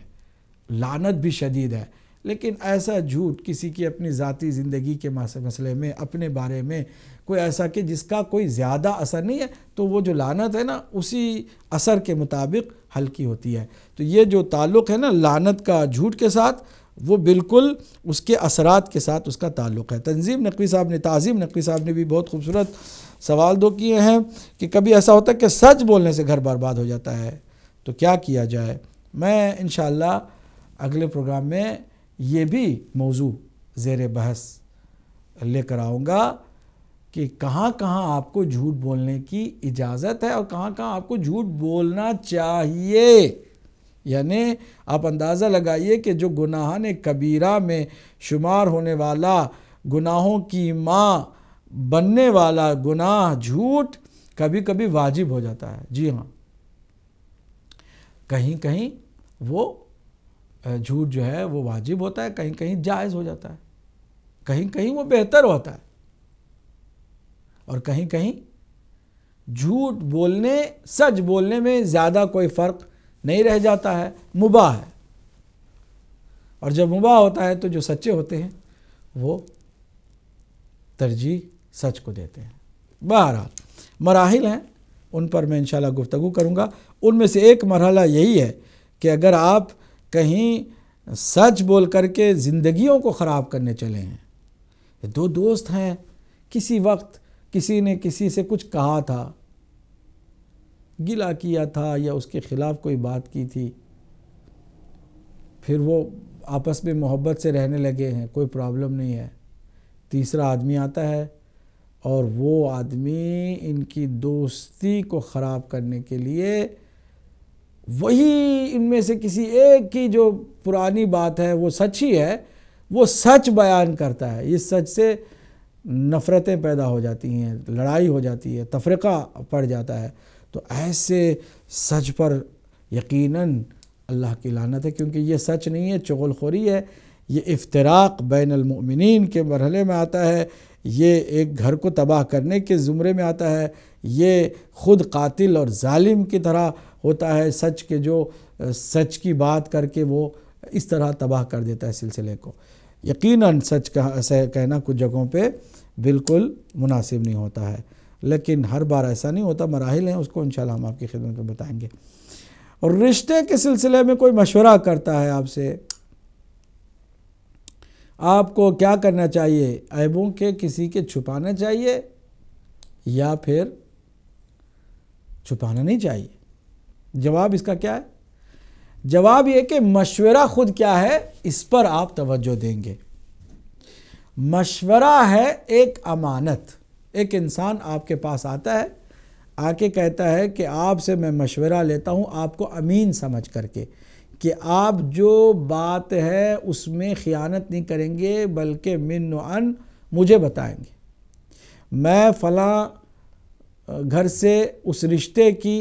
लानत भी शदीद है लेकिन ऐसा झूठ किसी की अपनी ज़ाती ज़िंदगी के मसले में अपने बारे में कोई ऐसा कि जिसका कोई ज़्यादा असर नहीं है तो वो जो लानत है ना उसी असर के मुताबिक हल्की होती है तो ये जो ताल्लुक़ है ना लानत का झूठ के साथ वो बिल्कुल उसके असरात के साथ उसका ताल्लुक़ है तंजीम नकवी साहब ने ताज़ीम नकवी साहब ने भी बहुत खूबसूरत सवाल दो किए हैं कि कभी ऐसा होता है कि सच बोलने से घर बर्बाद हो जाता है तो क्या किया जाए मैं इन अगले प्रोग्राम में ये भी मौजू ज़ेर बहस लेकर आऊँगा कि कहाँ कहाँ आपको झूठ बोलने की इजाज़त है और कहाँ कहाँ आपको झूठ बोलना चाहिए यानी आप अंदाज़ा लगाइए कि जो गुनाहान कबीरा में शुमार होने वाला गुनाहों की माँ बनने वाला गुनाह झूठ कभी कभी वाजिब हो जाता है जी हाँ कहीं कहीं वो झूठ जो है वो वाजिब होता है कहीं कहीं जायज़ हो जाता है कहीं कहीं वो बेहतर होता है और कहीं कहीं झूठ बोलने सच बोलने में ज़्यादा कोई फ़र्क नहीं रह जाता है मुबा है और जब मुबा होता है तो जो सच्चे होते हैं वो तरजीह सच को देते हैं बहरहाल मराहल हैं उन पर मैं इंशाल्लाह गुफ्तगु करूँगा उनमें से एक मरहला यही है कि अगर आप कहीं सच बोल करके ज़िंदगियों को ख़राब करने चले हैं दो दोस्त हैं किसी वक्त किसी ने किसी से कुछ कहा था गिला किया था या उसके ख़िलाफ़ कोई बात की थी फिर वो आपस में मोहब्बत से रहने लगे हैं कोई प्रॉब्लम नहीं है तीसरा आदमी आता है और वो आदमी इनकी दोस्ती को ख़राब करने के लिए वही इनमें से किसी एक की जो पुरानी बात है वो सच ही है वो सच बयान करता है इस सच से नफ़रतें पैदा हो जाती हैं लड़ाई हो जाती है तफरक़ा पड़ जाता है तो ऐसे सच पर यकीनन अल्लाह की लानत है क्योंकि ये सच नहीं है खोरी है ये इफ्तराक बैन अलमिन के मरहले में आता है ये एक घर को तबाह करने के ज़ुमरे में आता है ये ख़ुद कातिल और ालिम की तरह होता है सच के जो सच की बात करके वो इस तरह तबाह कर देता है सिलसिले को यकीनन सच कह कहना कुछ जगहों पे बिल्कुल मुनासिब नहीं होता है लेकिन हर बार ऐसा नहीं होता मराहल हैं उसको इन हम आपकी खिदमत में बताएंगे और रिश्ते के सिलसिले में कोई मशवरा करता है आपसे आपको क्या करना चाहिए ऐबों के किसी के छुपाना चाहिए या फिर छुपाना नहीं चाहिए जवाब इसका क्या है जवाब ये कि मशवरा खुद क्या है इस पर आप तवज्जो देंगे मशवरा है एक अमानत एक इंसान आपके पास आता है आके कहता है कि आपसे मैं मशवरा लेता हूँ आपको अमीन समझ करके कि आप जो बात है उसमें ख़ियानत नहीं करेंगे बल्कि मिन अन मुझे बताएंगे मैं फ़लाँ घर से उस रिश्ते की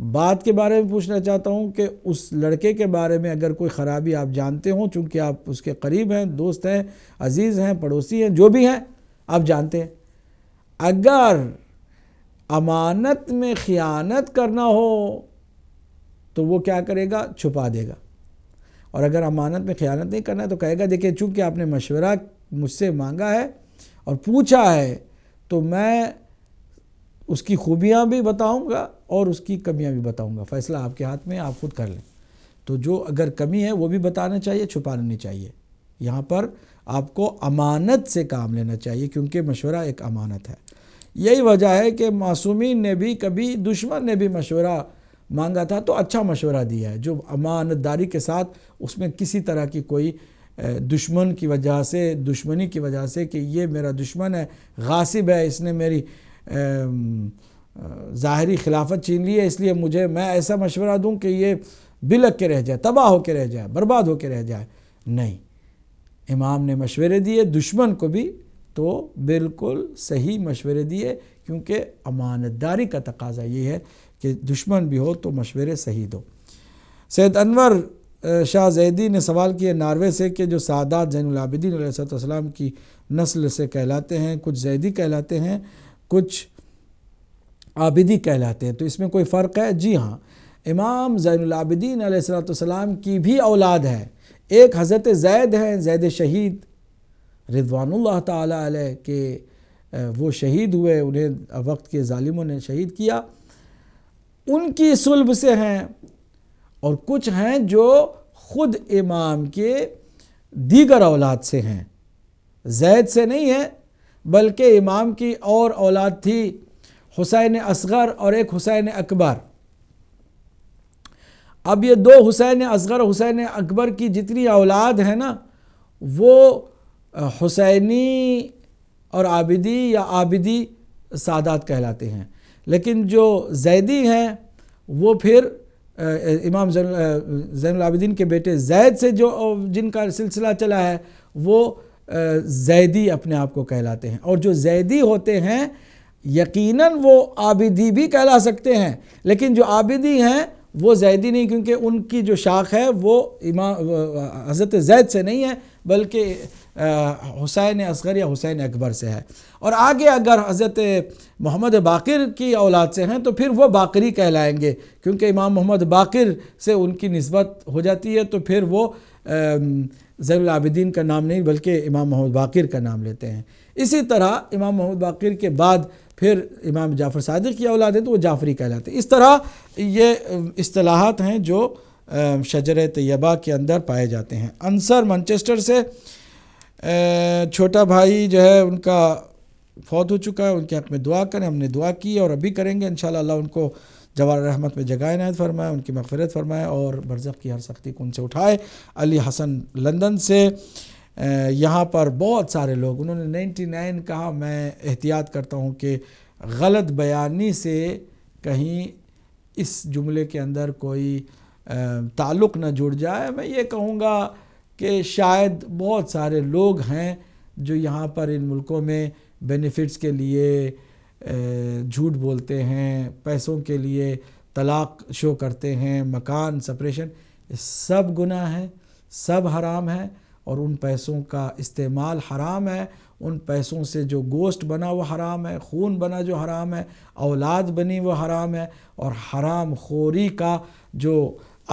बात के बारे में पूछना चाहता हूँ कि उस लड़के के बारे में अगर कोई ख़राबी आप जानते हों चूँकि आप उसके करीब हैं दोस्त हैं अज़ीज़ हैं पड़ोसी हैं जो भी हैं आप जानते हैं अगर अमानत में ख़यानत करना हो तो वो क्या करेगा छुपा देगा और अगर अमानत में ख़यानत नहीं करना है तो कहेगा देखिए चूँकि आपने मशवरा मुझसे मांगा है और पूछा है तो मैं उसकी खूबियाँ भी बताऊँगा और उसकी कमियाँ भी बताऊँगा फ़ैसला आपके हाथ में आप खुद कर लें तो जो अगर कमी है वो भी बताना चाहिए छुपाना नहीं चाहिए यहाँ पर आपको अमानत से काम लेना चाहिए क्योंकि मशवरा एक अमानत है यही वजह है कि मासूमिन ने भी कभी दुश्मन ने भी मशवरा मांगा था तो अच्छा मशवरा दिया है जो अमानतदारी के साथ उसमें किसी तरह की कोई दुश्मन की वजह से दुश्मनी की वजह से कि ये मेरा दुश्मन है गासिब है इसने मेरी ज़ाहरी खिलाफत छीन ली है इसलिए मुझे मैं ऐसा मशवरा दूँ कि ये बिलक के रह जाए तबाह होकर रह जाए बर्बाद होकर रह जाए नहीं इमाम ने मशवरे दिए दुश्मन को भी तो बिल्कुल सही मशवरे दिए क्योंकि अमानतदारी का तकाजा ये है कि दुश्मन भी हो तो मशवरे सही दो सैद अनवर शाह जैदी ने सवाल किया नार्वे से कि जो सादात जैनलाबिदीन सलाम की नस्ल से कहलाते हैं कुछ जैदी कहलाते हैं कुछ आबिदी कहलाते हैं तो इसमें कोई फ़र्क है जी हाँ इमाम जैनलाबिदीन सलाम की भी औलाद है एक हज़रत जैद हैं जैद शहीद रिजवानुल्लाह ताला के वो शहीद हुए उन्हें वक्त के ालिमों ने शहीद किया उनकी सुलभ से हैं और कुछ हैं जो ख़ुद इमाम के दीगर औलाद से हैं जैद से नहीं है बल्कि इमाम की और औलाद थी हुसैन असगर और एक हुसैन अकबर अब ये दो हुसैन असगर हुसैन अकबर की जितनी औलाद है ना वो हुसैनी और आबिदी या आबिदी सादात कहलाते हैं लेकिन जो जैदी हैं वो फिर इमाम जैन आबिदीन के बेटे जैद से जो जिनका सिलसिला चला है वो जैदी अपने आप को कहलाते हैं और जो जैदी होते हैं यकीनन वो आबिदी भी कहला सकते हैं लेकिन जो आबिदी हैं वो जैदी नहीं क्योंकि उनकी जो शाख है वो इमाम हज़रत जैद से नहीं है बल्कि हुसैन असगर या हुसैन अकबर से है और आगे अगर हज़रत मोहम्मद बाकिर की औलाद से हैं तो फिर वो बाकरी कहलाएंगे क्योंकि इमाम मोहम्मद बाकिर से उनकी नस्बत हो जाती है तो फिर वो जैनआबिदीन का नाम नहीं बल्कि इमाम मोहम्मद बाकिर का नाम लेते हैं इसी तरह इमाम मोहम्मद बाकिर के बाद फिर इमाम जाफ़र सदक की औलाद है तो वो जाफ़री कहलाते हैं इस तरह ये अतलाहत हैं जो शजर तयबा के अंदर पाए जाते हैं अंसर मंचेस्टर से छोटा भाई जो है उनका फौत हो चुका है उनके हक में दुआ करें हमने दुआ की और अभी करेंगे इन अल्लाह उनको जवाहर रहमत में जगह नायत फरमाए उनकी मफफरत फरमाए और बरज़ की हर सख्ती को उनसे उठाए अली हसन लंदन से यहाँ पर बहुत सारे लोग उन्होंने नाइन्टी नाइन कहा मैं एहतियात करता हूँ कि गलत बयानी से कहीं इस जुमले के अंदर कोई ताल्लुक़ न जुड़ जाए मैं ये कहूँगा कि शायद बहुत सारे लोग हैं जो यहाँ पर इन मुल्कों में बेनिफिट्स के लिए झूठ बोलते हैं पैसों के लिए तलाक शो करते हैं मकान सप्रेशन सब गुना है सब हराम है और उन पैसों का इस्तेमाल हराम है उन पैसों से जो गोश्त बना वो हराम है खून बना जो हराम है औलाद बनी वो हराम है और हराम खोरी का जो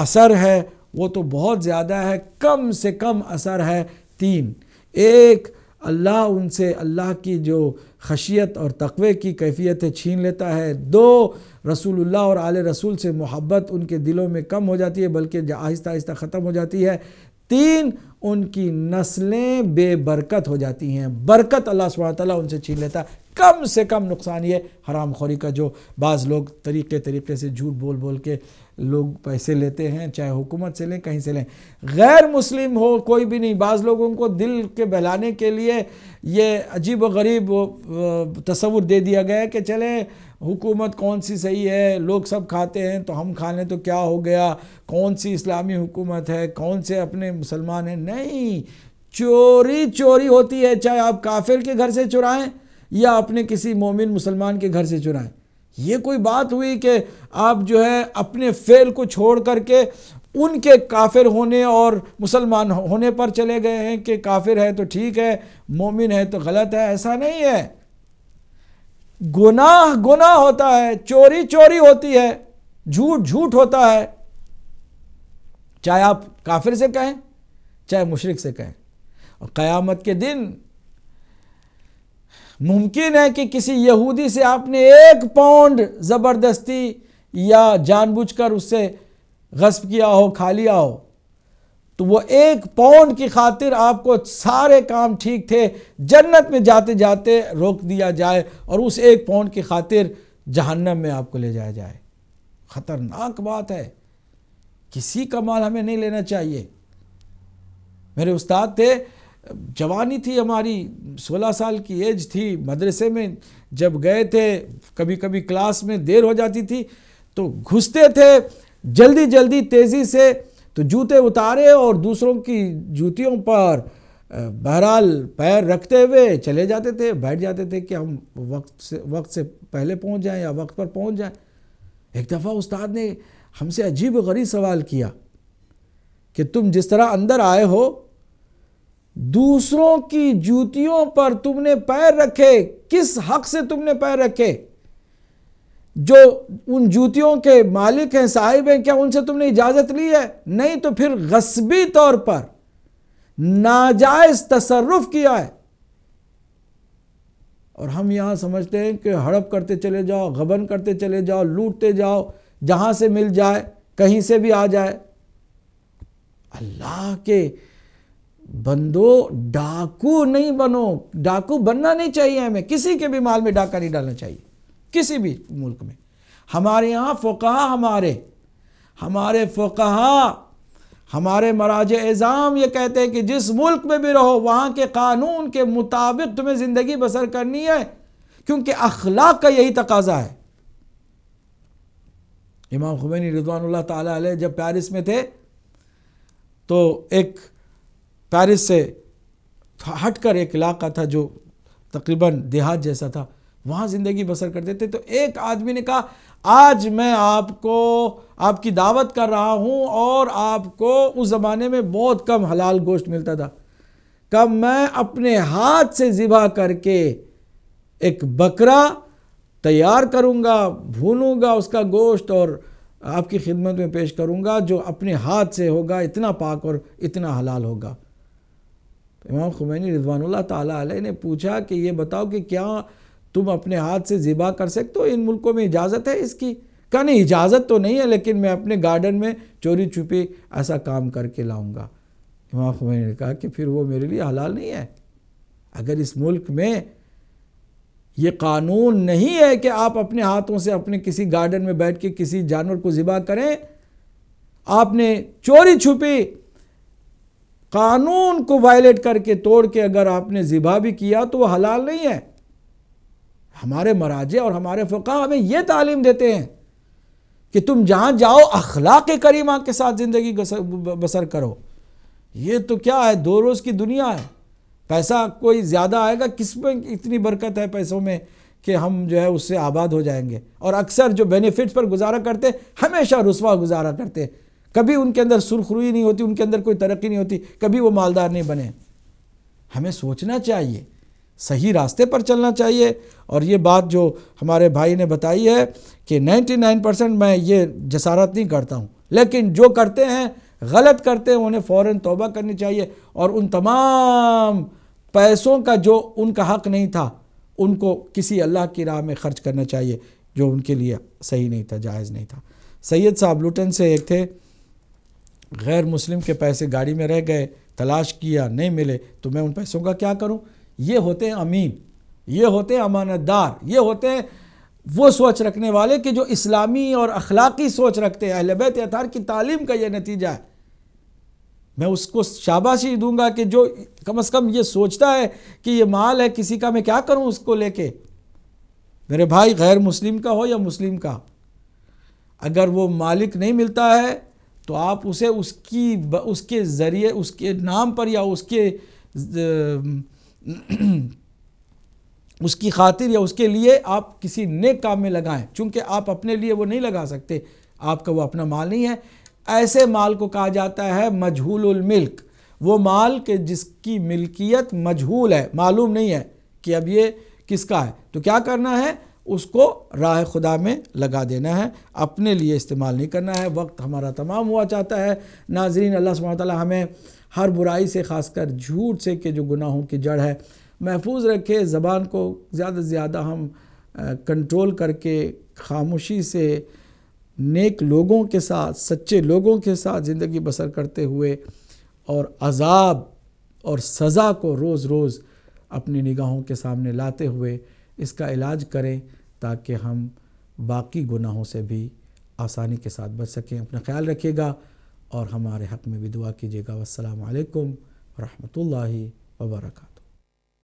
असर है वो तो बहुत ज़्यादा है कम से कम असर है तीन एक अल्लाह उनसे अल्लाह की जो खशियत और तकवे की कैफियत है छीन लेता है दो रसूलुल्लाह और आल रसूल से मोहब्बत उनके दिलों में कम हो जाती है बल्कि आहिस्ता आहिस्ता ख़त्म हो जाती है तीन उनकी नस्लें बेबरकत हो जाती हैं बरकत अल्लाह सुबह ताली उनसे छीन लेता कम से कम नुकसान ये हराम खोरी का जो बाज़ लोग तरीके तरीके से झूठ बोल बोल के लोग पैसे लेते हैं चाहे हुकूमत से लें कहीं से लें गैर मुस्लिम हो कोई भी नहीं बाज़ लोगों को दिल के बहलाने के लिए ये अजीब व गरीब तस्वुर दे दिया गया है कि चले हुकूमत कौन सी सही है लोग सब खाते हैं तो हम खा लें तो क्या हो गया कौन सी इस्लामी हुकूमत है कौन से अपने मुसलमान हैं नहीं चोरी चोरी होती है चाहे आप काफिर के घर से चुराएं या अपने किसी मोमिन मुसलमान के घर से चुराएं ये कोई बात हुई कि आप जो है अपने फेल को छोड़ करके उनके काफिर होने और मुसलमान होने पर चले गए हैं कि काफिर है तो ठीक है मोमिन है तो गलत है ऐसा नहीं है गुनाह गुनाह होता है चोरी चोरी होती है झूठ झूठ होता है चाहे आप काफिर से कहें चाहे मुशरक से कहें और क़यामत के दिन मुमकिन है कि किसी यहूदी से आपने एक पाउंड ज़बरदस्ती या जानबूझकर उससे गस्ब किया हो खा लिया हो तो वो एक पौंड की खातिर आपको सारे काम ठीक थे जन्नत में जाते जाते रोक दिया जाए और उस एक पौंड की खातिर जहन्नम में आपको ले जाया जाए ख़तरनाक बात है किसी का माल हमें नहीं लेना चाहिए मेरे उस्ताद थे जवानी थी हमारी 16 साल की एज थी मदरसे में जब गए थे कभी कभी क्लास में देर हो जाती थी तो घुसते थे जल्दी जल्दी तेज़ी से तो जूते उतारे और दूसरों की जूतियों पर बहरहाल पैर रखते हुए चले जाते थे बैठ जाते थे कि हम वक्त से वक्त से पहले पहुंच जाएं या वक्त पर पहुंच जाएं एक दफ़ा उस्ताद ने हमसे अजीब गरीब सवाल किया कि तुम जिस तरह अंदर आए हो दूसरों की जूतियों पर तुमने पैर रखे किस हक से तुमने पैर रखे जो उन जूतियों के मालिक हैं साहिब हैं क्या उनसे तुमने इजाज़त ली है नहीं तो फिर गस्बी तौर पर नाजायज तसरफ किया है और हम यहाँ समझते हैं कि हड़प करते चले जाओ गबन करते चले जाओ लूटते जाओ जहाँ से मिल जाए कहीं से भी आ जाए अल्लाह के बंदो डाकू नहीं बनो डाकू बनना नहीं चाहिए हमें किसी के भी माल में डाका नहीं डालना चाहिए किसी भी मुल्क में हमारे यहाँ फोकहा हमारे हमारे फोकहा हमारे मराज एज़ाम ये कहते हैं कि जिस मुल्क में भी रहो वहाँ के कानून के मुताबिक तुम्हें ज़िंदगी बसर करनी है क्योंकि अखलाक का यही तकाजा है इमाम खुमैनी रिजवान तब जब पेरिस में थे तो एक पेरिस से हट कर एक इलाका था जो तकरीबन देहात जैसा था वहाँ ज़िंदगी बसर करते थे तो एक आदमी ने कहा आज मैं आपको आपकी दावत कर रहा हूँ और आपको उस ज़माने में बहुत कम हलाल गोश्त मिलता था कब मैं अपने हाथ से ज़िबा करके एक बकरा तैयार करूँगा भूनूँगा उसका गोश्त और आपकी खिदमत में पेश करूँगा जो अपने हाथ से होगा इतना पाक और इतना हलाल होगा इमाम खुमैनी रिजवानुल्लाह ताला ने पूछा कि ये बताओ कि क्या तुम अपने हाथ से ज़िबा कर सकते हो इन मुल्कों में इजाज़त है इसकी कहा नहीं इजाज़त तो नहीं है लेकिन मैं अपने गार्डन में चोरी छुपी ऐसा काम करके लाऊंगा इमाम खुमैनी ने कहा कि फिर वो मेरे लिए हलाल नहीं है अगर इस मुल्क में ये कानून नहीं है कि आप अपने हाथों से अपने किसी गार्डन में बैठ के किसी जानवर को ज़िबा करें आपने चोरी छुपी कानून को वायलेट करके तोड़ के अगर आपने ज़िबा भी किया तो वो हलाल नहीं है हमारे मराजे और हमारे फ़का हमें यह तालीम देते हैं कि तुम जहाँ जाओ अखलाक करीमा के साथ ज़िंदगी बसर करो ये तो क्या है दो रोज़ की दुनिया है पैसा कोई ज़्यादा आएगा किस में इतनी बरकत है पैसों में कि हम जो है उससे आबाद हो जाएंगे और अक्सर जो बेनिफिट्स पर गुजारा करते हमेशा रसवा गुजारा करते कभी उनके अंदर सुरखरुई नहीं होती उनके अंदर कोई तरक्की नहीं होती कभी वो मालदार नहीं बने हमें सोचना चाहिए सही रास्ते पर चलना चाहिए और ये बात जो हमारे भाई ने बताई है कि 99 परसेंट मैं ये जसारत नहीं करता हूँ लेकिन जो करते हैं गलत करते हैं उन्हें फ़ौर तोबा करनी चाहिए और उन तमाम पैसों का जो उनका हक नहीं था उनको किसी अल्लाह की राह में ख़र्च करना चाहिए जो उनके लिए सही नहीं था जायज़ नहीं था सैयद साहब लुटन से एक थे गैर मुस्लिम के पैसे गाड़ी में रह गए तलाश किया नहीं मिले तो मैं उन पैसों का क्या करूं ये होते हैं अमीन ये होते हैं अमानतदार ये होते हैं वो सोच रखने वाले कि जो इस्लामी और अखलाकी सोच रखते हैं अहलबैत अतार की तालीम का ये नतीजा है मैं उसको शाबाशी दूंगा कि जो कम अज़ कम ये सोचता है कि ये माल है किसी का मैं क्या करूं उसको लेके मेरे भाई गैर मुस्लिम का हो या मुस्लिम का अगर वो मालिक नहीं मिलता है तो आप उसे उसकी उसके ज़रिए उसके नाम पर या उसके उसकी खातिर या उसके लिए आप किसी नेक काम में लगाएं चूंकि आप अपने लिए वो नहीं लगा सकते आपका वो अपना माल नहीं है ऐसे माल को कहा जाता है मजहूल मिल्क वो माल के जिसकी मिल्कियत मजहूल है मालूम नहीं है कि अब ये किसका है तो क्या करना है उसको राह खुदा में लगा देना है अपने लिए इस्तेमाल नहीं करना है वक्त हमारा तमाम हुआ चाहता है नाजरीन अल्लाह सुबह हमें हर बुराई से खासकर झूठ से के जो गुनाहों की जड़ है महफूज रखे ज़बान को ज़्यादा से ज़्यादा हम कंट्रोल करके खामोशी से नेक लोगों के साथ सच्चे लोगों के साथ ज़िंदगी बसर करते हुए और अजाब और सज़ा को रोज़ रोज़ अपनी निगाहों के सामने लाते हुए इसका इलाज करें ताकि हम बाकी गुनाहों से भी आसानी के साथ बच सकें अपना ख्याल रखिएगा और हमारे हक़ में भी दुआ कीजिएगा वालकम वरहमल वर्का